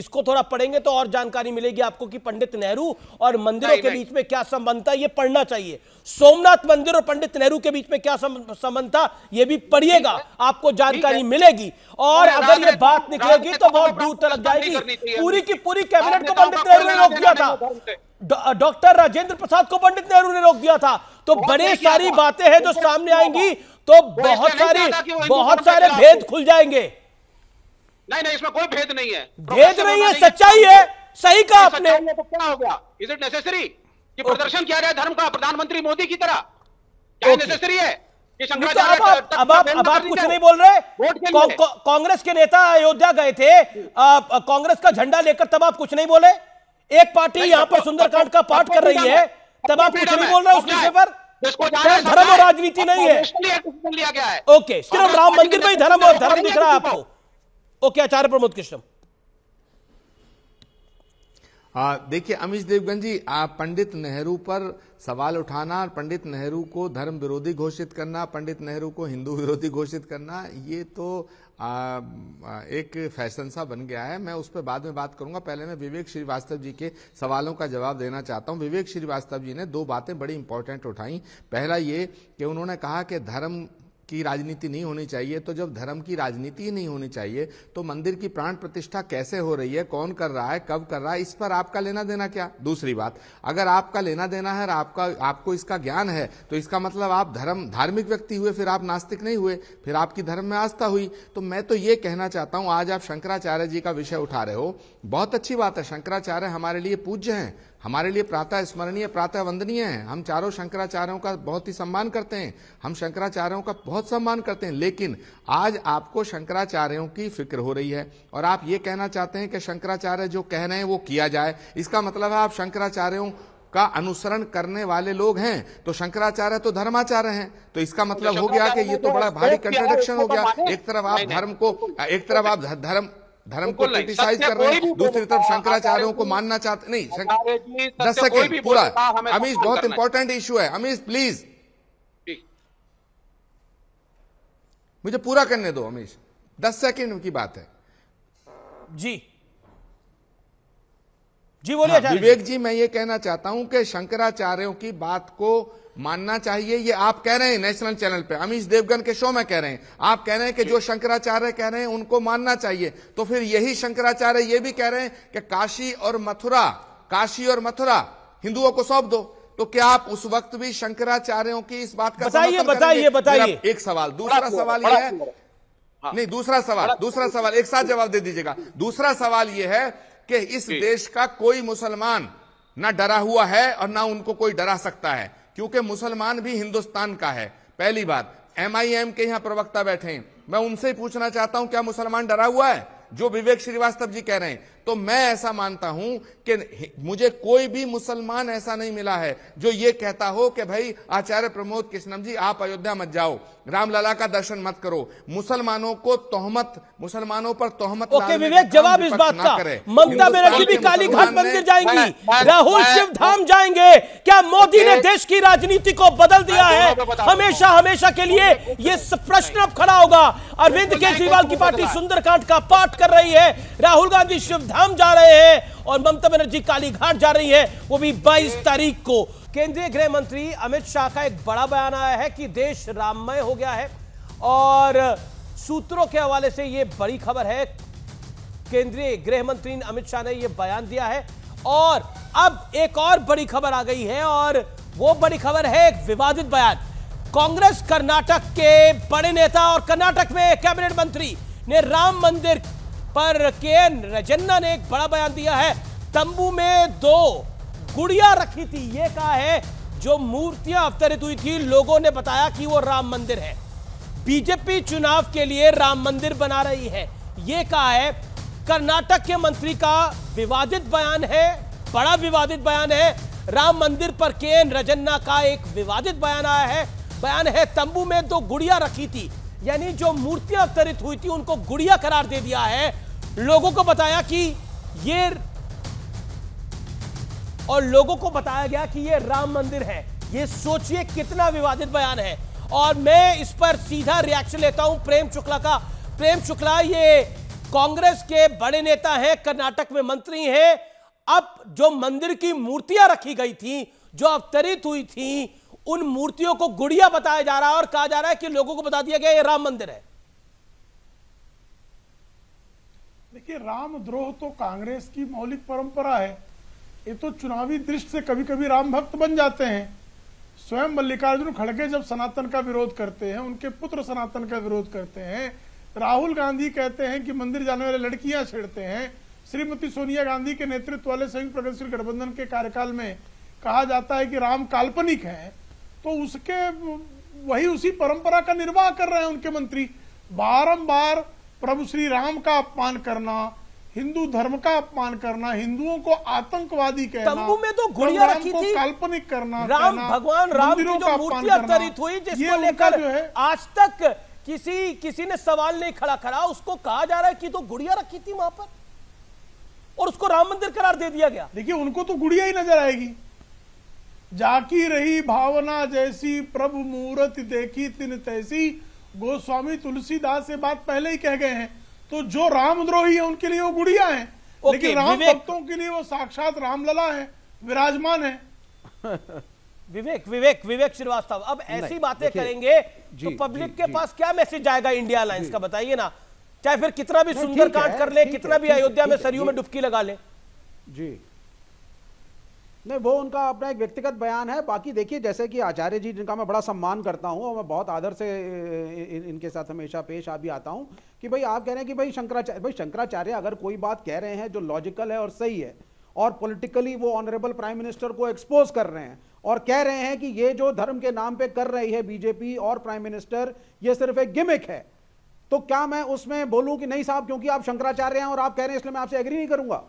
इसको थोड़ा पढ़ेंगे तो और जानकारी मिलेगी आपको कि पंडित नेहरू और मंदिरों के बीच में क्या संबंध था यह पढ़ना चाहिए सोमनाथ मंदिर और पंडित नेहरू के बीच में क्या संबंध था यह भी पढ़िएगा आपको जानकारी मिलेगी और अगर यह बात निकलेगी तो बहुत दूर तक जाएगी पूरी की पूरी कैबिनेट को पंडित नेहरू ने रोक दिया था डॉक्टर राजेंद्र प्रसाद को पंडित नेहरू ने रोक दिया था तो बड़े सारी बातें हैं जो सामने आएंगी तो बहुत सारी बहुत सारे भेद खुल जाएंगे नहीं नहीं इसमें कोई भेद नहीं है भेद नहीं है सच्चाई है सही कहा आपने तो क्या हो गया इज इट नेसेसरी कि प्रदर्शन किया जाए धर्म का प्रधानमंत्री मोदी की तरह क्या नेसेसरी है तो अब आप अब आप अब आप कुछ नहीं बोल रहे कांग्रेस के नेता अयोध्या गए थे कांग्रेस का झंडा लेकर तब आप कुछ नहीं बोले एक पार्टी यहाँ पर सुंदरकांड का पाठ कर रही है तब आप कुछ नहीं बोल रहे उस विषय पर धर्म और राजनीति नहीं है ओके सिर्फ राम मंदिर में ही धर्म और धर्म दिख रहा है आपको ओके आचार्य प्रमोद कृष्ण देखिए अमिश देवगन जी आप पंडित नेहरू पर सवाल उठाना और पंडित नेहरू को धर्म विरोधी घोषित करना पंडित नेहरू को हिंदू विरोधी घोषित करना ये तो आ, एक फैशन सा बन गया है मैं उस पर बाद में बात करूंगा पहले मैं विवेक श्रीवास्तव जी के सवालों का जवाब देना चाहता हूं विवेक श्रीवास्तव जी ने दो बातें बड़ी इंपॉर्टेंट उठाई पहला ये कि उन्होंने कहा कि धर्म की राजनीति नहीं होनी चाहिए तो जब धर्म की राजनीति ही नहीं होनी चाहिए तो मंदिर की प्राण प्रतिष्ठा कैसे हो रही है कौन कर रहा है कब कर रहा है इस पर आपका लेना देना क्या दूसरी बात अगर आपका लेना देना है और आपका आपको इसका ज्ञान है तो इसका मतलब आप धर्म धार्मिक व्यक्ति हुए फिर आप नास्तिक नहीं हुए फिर आपकी धर्म में आस्था हुई तो मैं तो ये कहना चाहता हूं आज आप शंकराचार्य जी का विषय उठा रहे हो बहुत अच्छी बात है शंकराचार्य हमारे लिए पूज्य हैं हमारे लिए प्रातः स्मरणीय प्रातः वंदनीय है हम चारों शंकराचार्यों का बहुत ही सम्मान करते हैं हम शंकराचार्यों का बहुत सम्मान करते हैं लेकिन आज आपको शंकराचार्यों की फिक्र हो रही है और आप ये कहना चाहते हैं कि शंकराचार्य जो कह रहे हैं वो किया जाए इसका मतलब है आप शंकराचार्यों का अनुसरण करने वाले लोग हैं तो शंकराचार्य तो धर्माचार्य हैं तो इसका मतलब हो गया कि ये तो बड़ा भारी कंट्रोडक्शन हो गया तो एक तरफ आप धर्म को एक तरफ आप धर्म धर्म को क्रिटिसाइज कर रहे हैं दूसरी तरफ शंकराचार्यों को मानना चाहते नहीं दस सेकेंड पूरा अमीश बहुत इंपॉर्टेंट इश्यू है अमीश प्लीज मुझे पूरा करने दो अमीश दस सेकेंड की बात है जी जी बोलिए हाँ, विवेक जी मैं ये कहना चाहता हूं कि शंकराचार्यों की बात को मानना चाहिए ये आप कह रहे हैं नेशनल चैनल पे अमीश देवगन के शो में कह रहे हैं आप कह रहे हैं कि जो शंकराचार्य कह रहे हैं उनको मानना चाहिए तो फिर यही शंकराचार्य ये भी कह रहे हैं कि काशी और मथुरा काशी और मथुरा हिंदुओं को सौंप दो तो क्या आप उस वक्त भी शंकराचार्यों की इस बात का बताइए बताइए बताइए एक सवाल दूसरा सवाल यह है हाँ। नहीं दूसरा सवाल दूसरा सवाल एक साथ जवाब दे दीजिएगा दूसरा सवाल यह है कि इस देश का कोई मुसलमान ना डरा हुआ है और ना उनको कोई डरा सकता है क्योंकि मुसलमान भी हिंदुस्तान का है पहली बात एमआईएम के यहाँ प्रवक्ता बैठे हैं मैं उनसे ही पूछना चाहता हूं क्या मुसलमान डरा हुआ है जो विवेक श्रीवास्तव जी कह रहे हैं तो मैं ऐसा मानता हूं कि मुझे कोई भी मुसलमान ऐसा नहीं मिला है जो ये कहता हो कि भाई आचार्य प्रमोद कृष्णम जी आप अयोध्या मत जाओ रामलला का दर्शन मत करो मुसलमानों को तोहमत मुसलमानों पर तोहमत ओके विवेक जवाब इस बात का ममता बनर्जी भी घाट मंदिर जाएंगी राहुल शिव धाम जाएंगे क्या मोदी ने देश की राजनीति को बदल दिया तो है हमेशा हमेशा के लिए ये प्रश्न अब खड़ा होगा अरविंद केजरीवाल की पार्टी सुंदरकांड का पाठ कर रही है राहुल गांधी शिव धाम जा रहे हैं और ममता बनर्जी कालीघाट जा रही है वो भी 22 तारीख को केंद्रीय गृह मंत्री अमित शाह का एक बड़ा बयान आया है कि देश राममय हो गया है और सूत्रों के हवाले से ये बड़ी खबर है केंद्रीय गृह मंत्री अमित शाह ने यह बयान दिया है और अब एक और बड़ी खबर आ गई है और वो बड़ी खबर है एक विवादित बयान कांग्रेस कर्नाटक के बड़े नेता और कर्नाटक में कैबिनेट मंत्री ने राम मंदिर पर के रजन्ना ने एक बड़ा बयान दिया है तंबू में दो गुड़िया रखी थी ये कहा है जो मूर्तियां अवतरित हुई थी लोगों ने बताया कि वो राम मंदिर है बीजेपी चुनाव के लिए राम मंदिर बना रही है ये कहा है कर्नाटक के मंत्री का विवादित बयान है बड़ा विवादित बयान है राम मंदिर पर के एन रजन्ना का एक विवादित बयान आया है बयान है तंबू में दो गुड़िया रखी थी यानी जो मूर्तियां अवतरित हुई थी उनको गुड़िया करार दे दिया है लोगों को बताया कि ये और लोगों को बताया गया कि ये राम मंदिर है ये सोचिए कितना विवादित बयान है और मैं इस पर सीधा रिएक्शन लेता हूं प्रेम शुक्ला का प्रेम शुक्ला ये कांग्रेस के बड़े नेता हैं कर्नाटक में मंत्री हैं अब जो मंदिर की मूर्तियां रखी गई थी जो अवतरित हुई थी उन मूर्तियों को गुड़िया बताया जा रहा है और कहा जा रहा है कि लोगों को बता दिया गया ये राम मंदिर है देखिए रामद्रोह तो कांग्रेस की मौलिक परंपरा है ये तो चुनावी दृष्टि से कभी कभी राम भक्त बन जाते हैं स्वयं मल्लिकार्जुन खड़गे जब सनातन का विरोध करते हैं उनके पुत्र सनातन का विरोध करते हैं राहुल गांधी कहते हैं कि मंदिर जाने वाले लड़कियां छेड़ते हैं श्रीमती सोनिया गांधी के नेतृत्व वाले संयुक्त प्रगतिशील गठबंधन के कार्यकाल में कहा जाता है कि राम काल्पनिक है तो उसके वही उसी परंपरा का निर्वाह कर रहे हैं उनके मंत्री बारम्बार प्रभु श्री राम का अपमान करना हिंदू धर्म का अपमान करना हिंदुओं को आतंकवादी कहना तंबू में तो गुड़िया रखी थी काल्पनिक करना राम कहना, भगवान राम की जो मूर्तियां तरित हुई जिसको लेकर जो है आज तक किसी किसी ने सवाल नहीं खड़ा करा उसको कहा जा रहा है कि तो गुड़िया रखी थी वहां पर और उसको राम मंदिर करार दे दिया गया देखिए उनको तो गुड़िया ही नजर आएगी जाकी रही भावना जैसी प्रभु मुहूर्त देखी तिन तैसी गोस्वामी तुलसीदास से बात पहले ही कह गए हैं तो जो रामद्रोही है उनके लिए वो गुड़िया है लेकिन राम भक्तों के लिए वो साक्षात रामलला है विराजमान है विवेक विवेक विवेक श्रीवास्तव अब ऐसी बातें करेंगे तो पब्लिक के पास क्या मैसेज जाएगा इंडिया अलायंस का बताइए ना चाहे फिर कितना भी सुंदर कांड कर ले कितना भी अयोध्या में सरयू में डुबकी लगा ले जी नहीं वो उनका अपना एक व्यक्तिगत बयान है बाकी देखिए जैसे कि आचार्य जी जिनका मैं बड़ा सम्मान करता हूँ और मैं बहुत आदर से इन, इनके साथ हमेशा पेश आ भी आता हूँ कि भाई आप कह रहे हैं कि भाई शंकराचार्य भाई शंकराचार्य अगर कोई बात कह रहे हैं जो लॉजिकल है और सही है और पॉलिटिकली वो ऑनरेबल प्राइम मिनिस्टर को एक्सपोज कर रहे हैं और कह रहे हैं कि ये जो धर्म के नाम पर कर रही है बीजेपी और प्राइम मिनिस्टर ये सिर्फ एक गिमिक है तो क्या मैं उसमें बोलूँ कि नहीं साहब क्योंकि आप शंकराचार्य हैं और आप कह रहे हैं इसलिए मैं आपसे एग्री नहीं करूंगा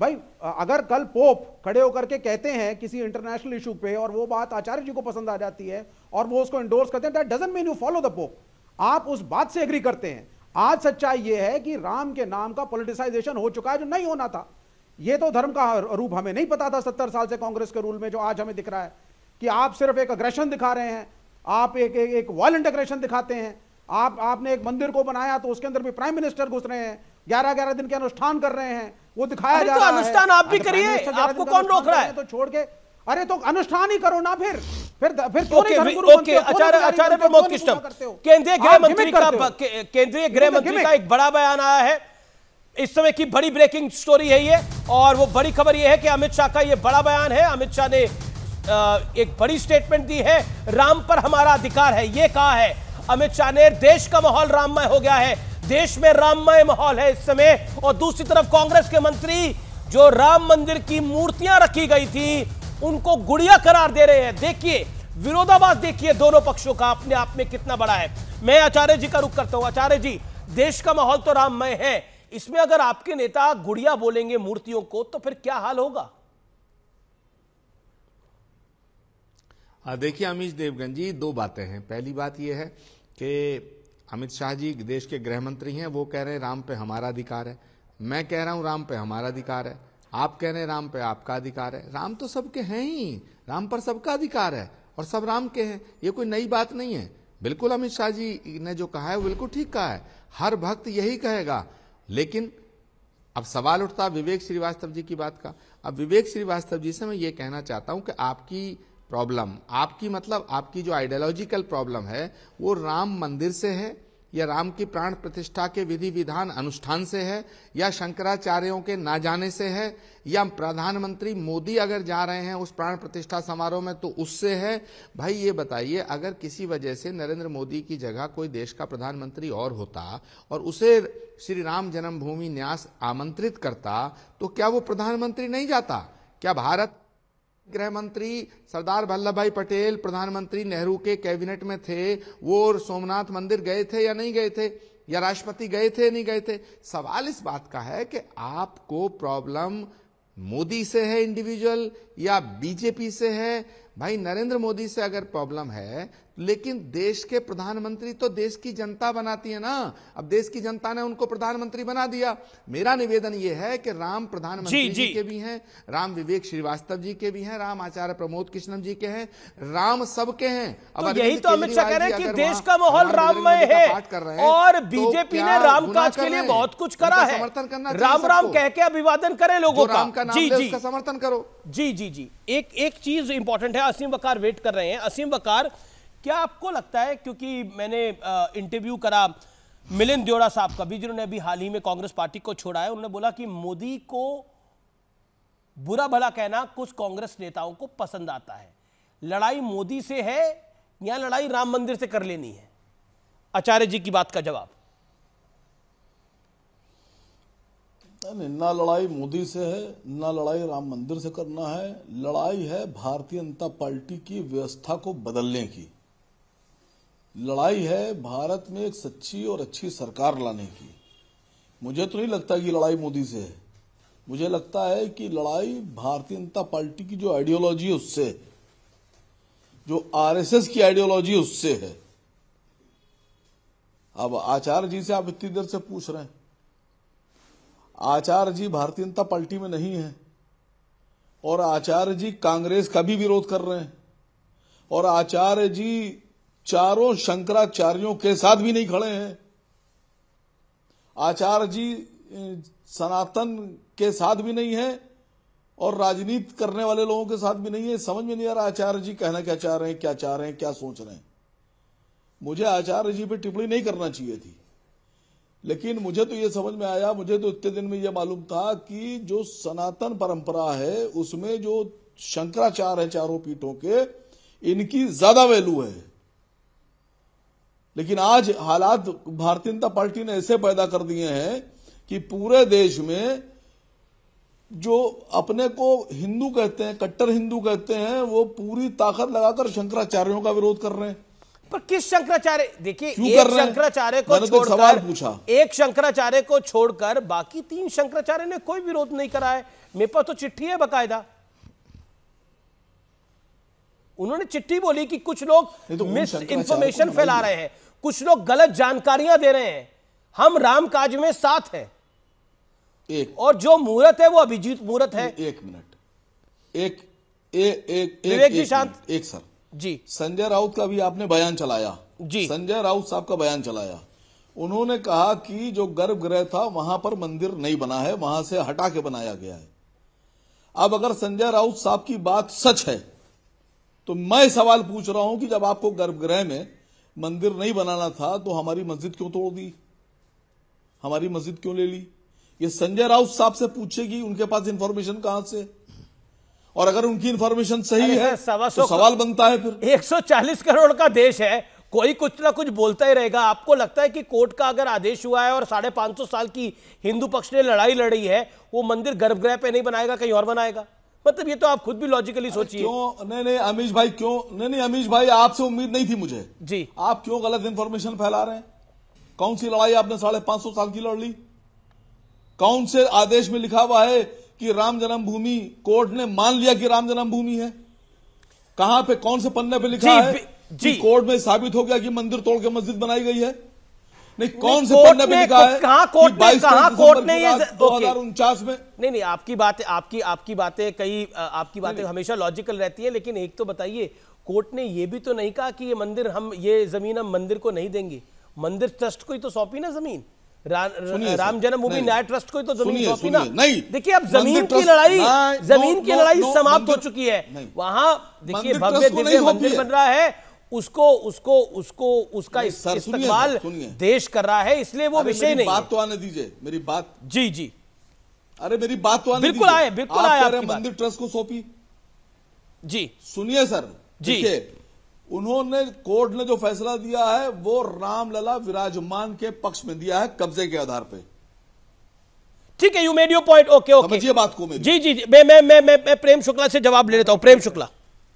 भाई अगर कल पोप खड़े होकर के कहते हैं किसी इंटरनेशनल इशू पे और वो बात आचार्य जी को पसंद आ जाती है और वो उसको इंडोर्स करते हैं that doesn't mean you follow the pope आप उस बात से एग्री करते हैं आज सच्चाई ये है कि राम के नाम का पोलिटिसाइजेशन हो चुका है जो नहीं होना था ये तो धर्म का रूप हमें नहीं पता था सत्तर साल से कांग्रेस के रूल में जो आज हमें दिख रहा है कि आप सिर्फ एक अग्रेशन दिखा रहे हैं आप एक एक, एक वॉलेंट अग्रेशन दिखाते हैं आप आपने एक मंदिर को बनाया तो उसके अंदर भी प्राइम मिनिस्टर घुस रहे हैं ग्यारह ग्यारह दिन के अनुष्ठान कर रहे हैं वो दिखाया जा तो रहा है अनुष्ठान आप भी तो करिए आपको कौन रोक रहा है तो छोड़ के अरे तो अनुष्ठान ही करो ना फिर फिर फिर आचार्य प्रमोद हाँ, केंद्रीय गृह मंत्री का केंद्रीय गृह मंत्री का एक बड़ा बयान आया है इस समय की बड़ी ब्रेकिंग स्टोरी है ये और वो बड़ी खबर ये है कि अमित शाह का ये बड़ा बयान है अमित शाह ने एक बड़ी स्टेटमेंट दी है राम पर हमारा अधिकार है ये कहा है अमित शाह ने देश का माहौल राममय हो गया है देश में राममय माहौल है इस समय और दूसरी तरफ कांग्रेस के मंत्री जो राम मंदिर की मूर्तियां रखी गई थी उनको गुड़िया करार दे रहे हैं देखिए विरोधाभास देखिए दोनों पक्षों का अपने आप में कितना बड़ा है मैं आचार्य जी का रुख करता हूं आचार्य जी देश का माहौल तो राममय है इसमें अगर आपके नेता गुड़िया बोलेंगे मूर्तियों को तो फिर क्या हाल होगा देखिए अमीश देवगन जी दो बातें हैं पहली बात यह है कि अमित शाह जी देश के गृह मंत्री हैं वो कह रहे हैं राम पे हमारा अधिकार है मैं कह रहा हूँ राम पे हमारा अधिकार है आप कह रहे हैं राम पे आपका अधिकार है राम तो सबके हैं ही राम पर सबका अधिकार है और सब राम के हैं ये कोई नई बात नहीं है बिल्कुल अमित शाह जी ने जो कहा है वो बिल्कुल ठीक कहा है हर भक्त यही कहेगा लेकिन अब सवाल उठता विवेक श्रीवास्तव जी की बात का अब विवेक श्रीवास्तव जी से मैं ये कहना चाहता हूं कि आपकी प्रॉब्लम आपकी मतलब आपकी जो आइडियोलॉजिकल प्रॉब्लम है वो राम मंदिर से है या राम की प्राण प्रतिष्ठा के विधि विधान अनुष्ठान से है या शंकराचार्यों के ना जाने से है या प्रधानमंत्री मोदी अगर जा रहे हैं उस प्राण प्रतिष्ठा समारोह में तो उससे है भाई ये बताइए अगर किसी वजह से नरेंद्र मोदी की जगह कोई देश का प्रधानमंत्री और होता और उसे श्री राम जन्मभूमि न्यास आमंत्रित करता तो क्या वो प्रधानमंत्री नहीं जाता क्या भारत गृह मंत्री सरदार वल्लभ भाई पटेल प्रधानमंत्री नेहरू के कैबिनेट में थे वो सोमनाथ मंदिर गए थे या नहीं गए थे या राष्ट्रपति गए थे या नहीं गए थे सवाल इस बात का है कि आपको प्रॉब्लम मोदी से है इंडिविजुअल या बीजेपी से है भाई नरेंद्र मोदी से अगर प्रॉब्लम है लेकिन देश के प्रधानमंत्री तो देश की जनता बनाती है ना अब देश की जनता ने उनको प्रधानमंत्री बना दिया मेरा निवेदन यह है कि राम प्रधानमंत्री जी, जी, जी के भी हैं राम विवेक श्रीवास्तव जी के भी हैं राम आचार्य प्रमोद कृष्णम जी के हैं राम सबके हैं अब तो यही तो अमित शाह कह रहे हैं कि देश का माहौल राममय है और तो बीजेपी ने राम काज के लिए बहुत कुछ करा है समर्थन करना राम राम कह के अभिवादन करें लोगों का राम का नाम समर्थन करो जी जी जी एक एक चीज इंपॉर्टेंट है असीम वकार वेट कर रहे हैं असीम वकार क्या आपको लगता है क्योंकि मैंने इंटरव्यू करा मिलिंद द्योड़ा साहब का भी जिन्होंने अभी हाल ही में कांग्रेस पार्टी को छोड़ा है उन्होंने बोला कि मोदी को बुरा भला कहना कुछ कांग्रेस नेताओं को पसंद आता है लड़ाई मोदी से है या लड़ाई राम मंदिर से कर लेनी है आचार्य जी की बात का जवाब ना लड़ाई मोदी से है ना लड़ाई राम मंदिर से करना है लड़ाई है भारतीय जनता पार्टी की व्यवस्था को बदलने की लड़ाई है भारत में एक सच्ची और अच्छी सरकार लाने की मुझे तो नहीं लगता कि लड़ाई मोदी से है मुझे लगता है कि लड़ाई भारतीय जनता पार्टी की जो आइडियोलॉजी है उससे जो आरएसएस की आइडियोलॉजी उससे है अब आचार्य जी से आप इतनी देर से पूछ रहे हैं आचार्य जी भारतीय जनता पार्टी में नहीं है और आचार्य जी कांग्रेस का भी विरोध कर रहे हैं और आचार्य जी चारों शंकराचार्यों के साथ भी नहीं खड़े हैं आचार्य जी सनातन के साथ भी नहीं है और राजनीति करने वाले लोगों के साथ भी नहीं है समझ में नहीं आ रहा आचार्य जी कहना क्या चाह रहे हैं क्या चाह रहे हैं क्या सोच रहे हैं मुझे आचार्य जी पे टिप्पणी नहीं करना चाहिए थी लेकिन मुझे तो ये समझ में आया मुझे तो इतने दिन में यह मालूम था कि जो सनातन परंपरा है उसमें जो शंकराचार्य है चारों पीठों के इनकी ज्यादा वैल्यू है लेकिन आज हालात भारतीय जनता पार्टी ने ऐसे पैदा कर दिए हैं कि पूरे देश में जो अपने को हिंदू कहते हैं कट्टर हिंदू कहते हैं वो पूरी ताकत लगाकर शंकराचार्यों का विरोध कर रहे हैं पर किस शंकराचार्य देखिए एक शंकराचार्य को तो छोड़कर सवाल पूछा एक शंकराचार्य को छोड़कर बाकी तीन शंकराचार्य ने कोई विरोध नहीं करा है मेरे पास तो चिट्ठी है बाकायदा उन्होंने चिट्ठी बोली कि कुछ लोग तो मिस इन्फॉर्मेशन फैला रहे हैं कुछ लोग गलत जानकारियां दे रहे हैं हम राम काज में साथ हैं एक और जो मुहूर्त है वो अभिजीत मुहूर्त है एक मिनट एक एक एक जी शांत एक सर जी संजय राउत का भी आपने बयान चलाया जी संजय राउत साहब का बयान चलाया उन्होंने कहा कि जो गर्भगृह था वहां पर मंदिर नहीं बना है वहां से हटा के बनाया गया है अब अगर संजय राउत साहब की बात सच है तो मैं सवाल पूछ रहा हूं कि जब आपको गर्भगृह में मंदिर नहीं बनाना था तो हमारी मस्जिद क्यों तोड़ दी हमारी मस्जिद क्यों ले ली ये संजय राउत साहब से पूछेगी उनके पास इंफॉर्मेशन कहां से और अगर उनकी इंफॉर्मेशन सही है सवा तो सवाल बनता है फिर 140 करोड़ का देश है कोई कुछ ना कुछ बोलता ही रहेगा आपको लगता है कि कोर्ट का अगर आदेश हुआ है और साढ़े पांच सौ साल की हिंदू पक्ष ने लड़ाई लड़ी है वो मंदिर गर्भगृह पे नहीं बनाएगा कहीं और बनाएगा मतलब ये तो आप खुद भी लॉजिकली सोचिए क्यों नहीं नहीं अमीश भाई क्यों नहीं नहीं अमीश भाई आपसे उम्मीद नहीं थी मुझे जी आप क्यों गलत इंफॉर्मेशन फैला रहे हैं कौन सी लड़ाई आपने साढ़े पांच सौ साल की लड़ ली कौन से आदेश में लिखा हुआ है कि राम जन्मभूमि कोर्ट ने मान लिया कि राम जन्मभूमि है कहां पे कौन से पन्ने पे लिखा जी, है जी कोर्ट में साबित हो गया कि मंदिर तोड़ के मस्जिद बनाई गई है नहीं कौन से कोर्ट ने कहा कोर्ट ने कहा कोर्ट ने ये दो में नहीं नहीं आपकी बात आपकी आपकी बातें कई आपकी बातें हमेशा लॉजिकल रहती है लेकिन एक तो बताइए कोर्ट ने ये भी तो नहीं कहा कि ये मंदिर हम ये जमीन हम मंदिर को नहीं देंगे मंदिर ट्रस्ट को ही तो सौंपी ना जमीन राम जन्मभूमि न्याय ट्रस्ट को तो जमीन सौंपी ना नहीं देखिए अब जमीन की लड़ाई जमीन की लड़ाई समाप्त हो चुकी है वहां देखिए भव्य दिव्य मंदिर बन रहा है उसको उसको उसको उसका इस्तेमाल देश कर रहा है इसलिए वो विषय नहीं बात तो आने दीजिए मेरी बात जी जी अरे मेरी बात तो आने बिल्कुल आए बिल्कुल आए मंदिर ट्रस्ट को सौंपी जी सुनिए सर जी उन्होंने कोर्ट ने जो फैसला दिया है वो रामलला विराजमान के पक्ष में दिया है कब्जे के आधार पे ठीक है you made you point okay okay समझिए बात को मेरी जी जी मैं मैं मैं मैं प्रेम शुक्ला से जवाब ले लेता हूं प्रेम शुक्ला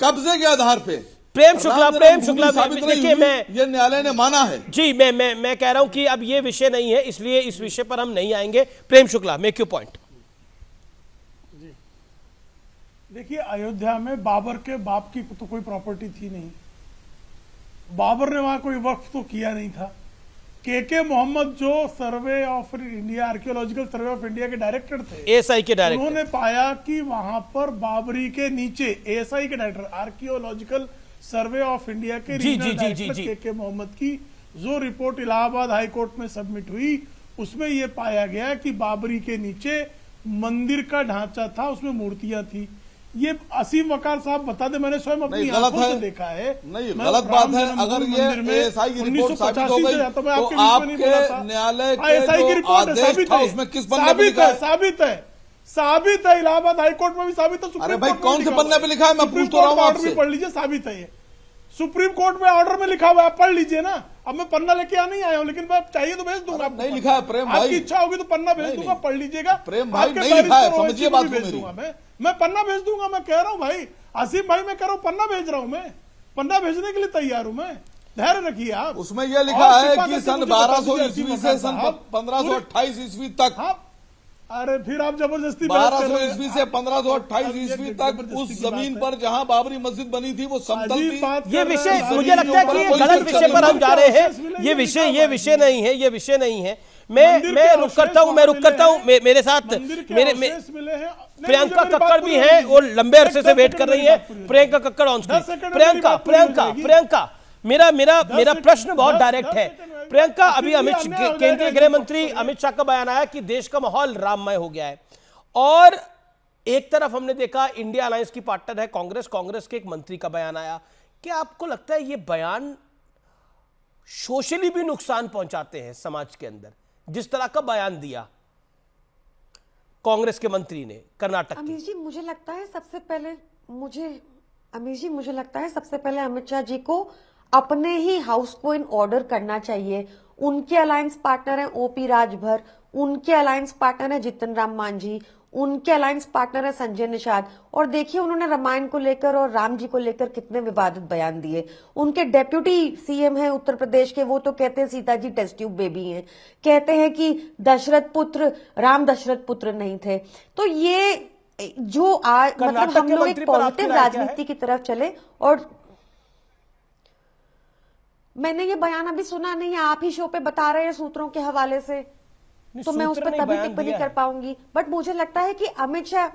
कब्जे के आधार पे प्रेम शुक्ला प्रेम शुक्ला देखिए मैं ये न्यायालय ने माना है जी मैं मैं मैं कह रहा हूं कि अब ये विषय नहीं है इसलिए इस विषय पर हम नहीं आएंगे Prem Shukla make you point देखिए अयोध्या में बाबर के बाप की तो कोई प्रॉपर्टी थी नहीं बाबर ने वहां कोई वक्फ तो किया नहीं था के के मोहम्मद जो survey of India archaeological survey of India के डायरेक्टर थे एएसआई के डायरेक्टर उन्होंने पाया कि वहां पर बाबरी के नीचे एएसआई के director archaeological survey of India के जी, जी, जी, जी, जी. के मोहम्मद की जो रिपोर्ट इलाहाबाद हाईकोर्ट में सबमिट हुई उसमें यह पाया गया कि बाबरी के नीचे मंदिर का ढांचा था उसमें मूर्तियां थी ये असीम वकार साहब बता दे मैंने स्वयं अपनी आंखों से देखा है नहीं गलत बात है अगर ये एसआई की रिपोर्ट साबित हो गई तो, तो आपके न्यायालय हाँ, के जो आदेश था उसमें किस बंदे को लिखा है साबित है साबित है इलाहाबाद हाईकोर्ट में भी साबित है सुप्रीम भाई कौन से पन्ने पे लिखा है मैं पूछ तो रहा हूँ आपसे पढ़ लीजिए साबित है ये सुप्रीम कोर्ट में ऑर्डर में लिखा हुआ है आप पढ़ लीजिए ना अब मैं पन्ना लेके आ नहीं आया हूँ लेकिन मैं चाहिए तो भेज दूंगा नहीं लिखा है प्रेम भाई आपकी इच्छा होगी तो पन्ना भेज दूंगा पढ़ लीजिएगा प्रेम भाई नहीं लिखा है समझिए बात भेज दूंगा मैं मैं पन्ना भेज दूंगा मैं कह रहा हूँ भाई आसिम भाई मैं कह रहा हूँ पन्ना भेज रहा हूँ मैं पन्ना भेजने के लिए तैयार हूँ मैं धैर्य रखिए आप उसमें यह लिखा है कि सन बारह सौ ईस्वी से सन पंद्रह सौ अट्ठाईस ईस्वी तक अरे फिर आप जबरदस्ती बारह सौ ईस्वी से पंद्रह सौ अट्ठाईस ईस्वी तक उस जमीन पर जहां बाबरी मस्जिद बनी थी वो समतल थी ये विषय मुझे लगता है कि ये गलत विषय पर हम जा रहे हैं ये विषय ये विषय नहीं है ये विषय नहीं है मैं मैं रुक करता हूँ मैं रुक करता हूँ मे, मेरे साथ मेरे प्रियंका कक्कड़ भी है वो लंबे अरसे से वेट कर रही है प्रियंका कक्कड़ ऑन स्क्रीन प्रियंका प्रियंका प्रियंका मेरा मेरा मेरा प्रश्न बहुत डायरेक्ट है प्रियंका अभी अमित केंद्रीय गृह मंत्री अमित शाह का बयान आया कि देश का माहौल राममय हो गया है और एक तरफ हमने देखा इंडिया अलायंस की पार्टनर है कांग्रेस कांग्रेस के एक मंत्री का बयान आया क्या आपको लगता है ये बयान सोशली भी नुकसान पहुंचाते हैं समाज के अंदर जिस तरह का बयान दिया कांग्रेस के मंत्री ने कर्नाटक अमित जी मुझे लगता है सबसे पहले मुझे अमीर जी मुझे लगता है सबसे पहले अमित शाह जी को अपने ही हाउस को इन ऑर्डर करना चाहिए उनके अलायंस पार्टनर है ओपी राजभर उनके अलायंस पार्टनर है जितन राम मांझी उनके अलायंस पार्टनर है संजय निषाद और देखिए उन्होंने रामायण को लेकर और राम जी को लेकर कितने विवादित बयान दिए उनके डेप्यूटी सीएम है उत्तर प्रदेश के वो तो कहते हैं Sita ji test tube baby हैं कहते हैं कि दशरथ पुत्र राम दशरथ पुत्र नहीं थे तो ये जो आज मतलब हम लोग एक पॉजिटिव राजनीति की तरफ चले और मैंने ये बयान अभी सुना नहीं है आप ही शो पे बता रहे हैं सूत्रों के हवाले से तो मैं उस पर तभी टिप्पणी कर पाऊंगी बट मुझे लगता है कि अमित शाह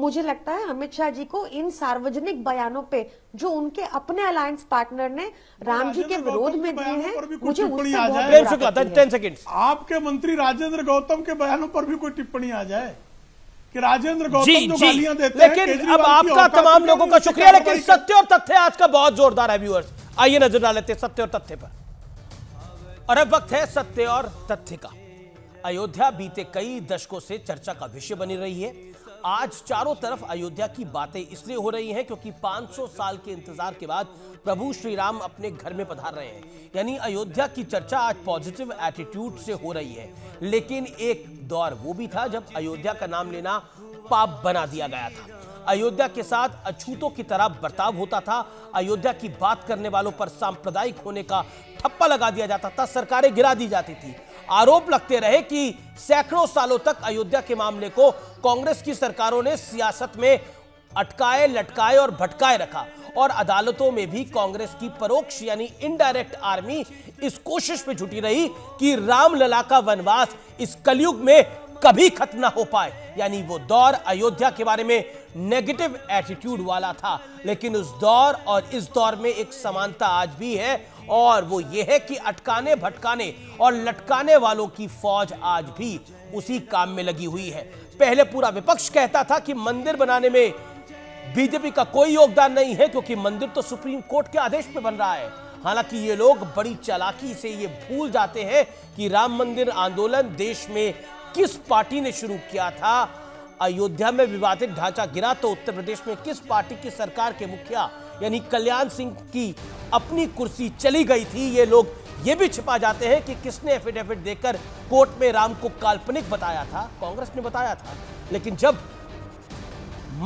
मुझे लगता है अमित शाह जी को इन सार्वजनिक बयानों पे जो उनके अपने अलायंस पार्टनर ने राम जी के विरोध में दिए हैं मुझे आपके मंत्री राजेंद्र गौतम के बयानों पर भी कोई टिप्पणी आ जाए कि राजेंद्र गौतम जो गालियां देते हैं अब आपका तमाम तो लोगों का शुक्रिया लेकिन सत्य और तथ्य आज का बहुत जोरदार है व्यूअर्स आइए नजर डाल लेते सत्य और तथ्य पर और अब वक्त है सत्य और तथ्य का अयोध्या बीते कई दशकों से चर्चा का विषय बनी रही है आज चारों तरफ अयोध्या की बातें इसलिए हो रही हैं क्योंकि 500 साल के इंतजार के बाद प्रभु श्री राम अपने घर में पधार रहे हैं यानी अयोध्या की चर्चा आज पॉजिटिव एटीट्यूड से हो रही है लेकिन एक दौर वो भी था जब अयोध्या का नाम लेना पाप बना दिया गया था अयोध्या के साथ अछूतों की तरह बर्ताव होता था अयोध्या की बात करने वालों पर सांप्रदायिक होने का ठप्पा लगा दिया जाता था सरकारें गिरा दी जाती थी आरोप लगते रहे कि सैकड़ों सालों तक अयोध्या के मामले को कांग्रेस की सरकारों ने सियासत में अटकाए लटकाए और भटकाए रखा और अदालतों में भी कांग्रेस की परोक्ष यानी इनडायरेक्ट आर्मी इस कोशिश में जुटी रही कि रामलला का वनवास इस कलयुग में कभी खत्म ना हो पाए यानी वो दौर अयोध्या के बारे में नेगेटिव एटीट्यूड वाला था लेकिन उस दौर और इस दौर में एक समानता आज भी है और वो ये है कि अटकाने भटकाने और लटकाने वालों की फौज आज भी उसी काम में लगी हुई है पहले पूरा विपक्ष कहता था कि मंदिर बनाने में बीजेपी का कोई योगदान नहीं है क्योंकि मंदिर तो सुप्रीम कोर्ट के आदेश पर बन रहा है हालांकि ये लोग बड़ी चालाकी से ये भूल जाते हैं कि राम मंदिर आंदोलन देश में किस पार्टी ने शुरू किया था अयोध्या में विवादित ढांचा गिरा तो उत्तर प्रदेश में किस पार्टी की सरकार के मुखिया यानी कल्याण सिंह की अपनी कुर्सी चली गई थी ये लोग ये भी छिपा जाते हैं कि किसने एफिडेविट देकर कोर्ट में राम को काल्पनिक बताया था कांग्रेस ने बताया था लेकिन जब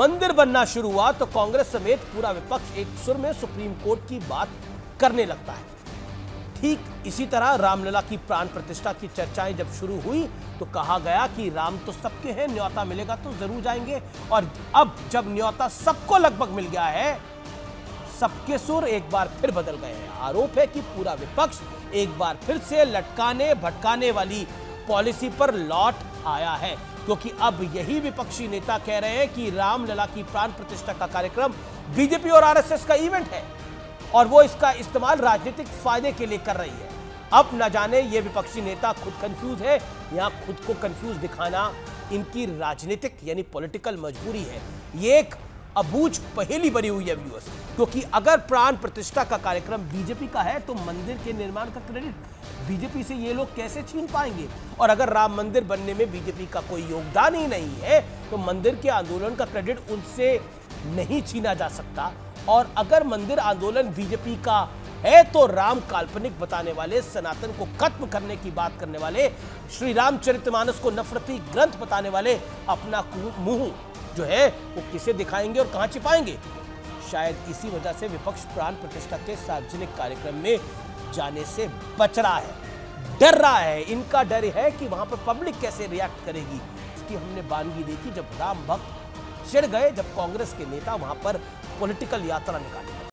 मंदिर बनना शुरू हुआ तो कांग्रेस समेत पूरा विपक्ष एक सुर में सुप्रीम कोर्ट की बात करने लगता है ठीक इसी तरह रामलला की प्राण प्रतिष्ठा की चर्चाएं जब शुरू हुई तो कहा गया कि राम तो सबके हैं न्योता मिलेगा तो जरूर जाएंगे और अब जब न्योता सबको लगभग मिल गया है सबके सुर एक बार फिर बदल गए हैं आरोप है कि पूरा विपक्ष एक बार फिर से लटकाने भटकाने वाली पॉलिसी पर लौट आया है क्योंकि अब यही विपक्षी नेता कह रहे हैं कि रामलला की प्राण प्रतिष्ठा का कार्यक्रम बीजेपी और आरएसएस का इवेंट है और वो इसका इस्तेमाल राजनीतिक फायदे के लिए कर रही है अब न जाने ये विपक्षी नेता खुद कंफ्यूज है यहाँ खुद को कंफ्यूज दिखाना इनकी राजनीतिक यानी पॉलिटिकल मजबूरी है ये एक अबूझ पहेली बनी हुई है व्यूअर्स क्योंकि तो अगर प्राण प्रतिष्ठा का कार्यक्रम बीजेपी का है तो मंदिर के निर्माण का क्रेडिट बीजेपी से ये लोग कैसे छीन पाएंगे और अगर राम मंदिर बनने में बीजेपी का कोई योगदान ही नहीं है तो मंदिर के आंदोलन का क्रेडिट उनसे नहीं छीना जा सकता और अगर मंदिर आंदोलन बीजेपी का है तो राम काल्पनिक बताने वाले सनातन को खत्म करने की बात करने वाले श्री रामचरितमानस को नफरती ग्रंथ बताने वाले अपना मुंह जो है वो किसे दिखाएंगे और कहां छिपाएंगे शायद इसी वजह से विपक्ष प्राण प्रतिष्ठा के सार्वजनिक कार्यक्रम में जाने से बच रहा है डर रहा है इनका डर है कि वहां पर पब्लिक कैसे रिएक्ट करेगी इसकी हमने बानगी देखी जब राम भक्त चिड़ गए जब कांग्रेस के नेता वहां पर पॉलिटिकल यात्रा निकाली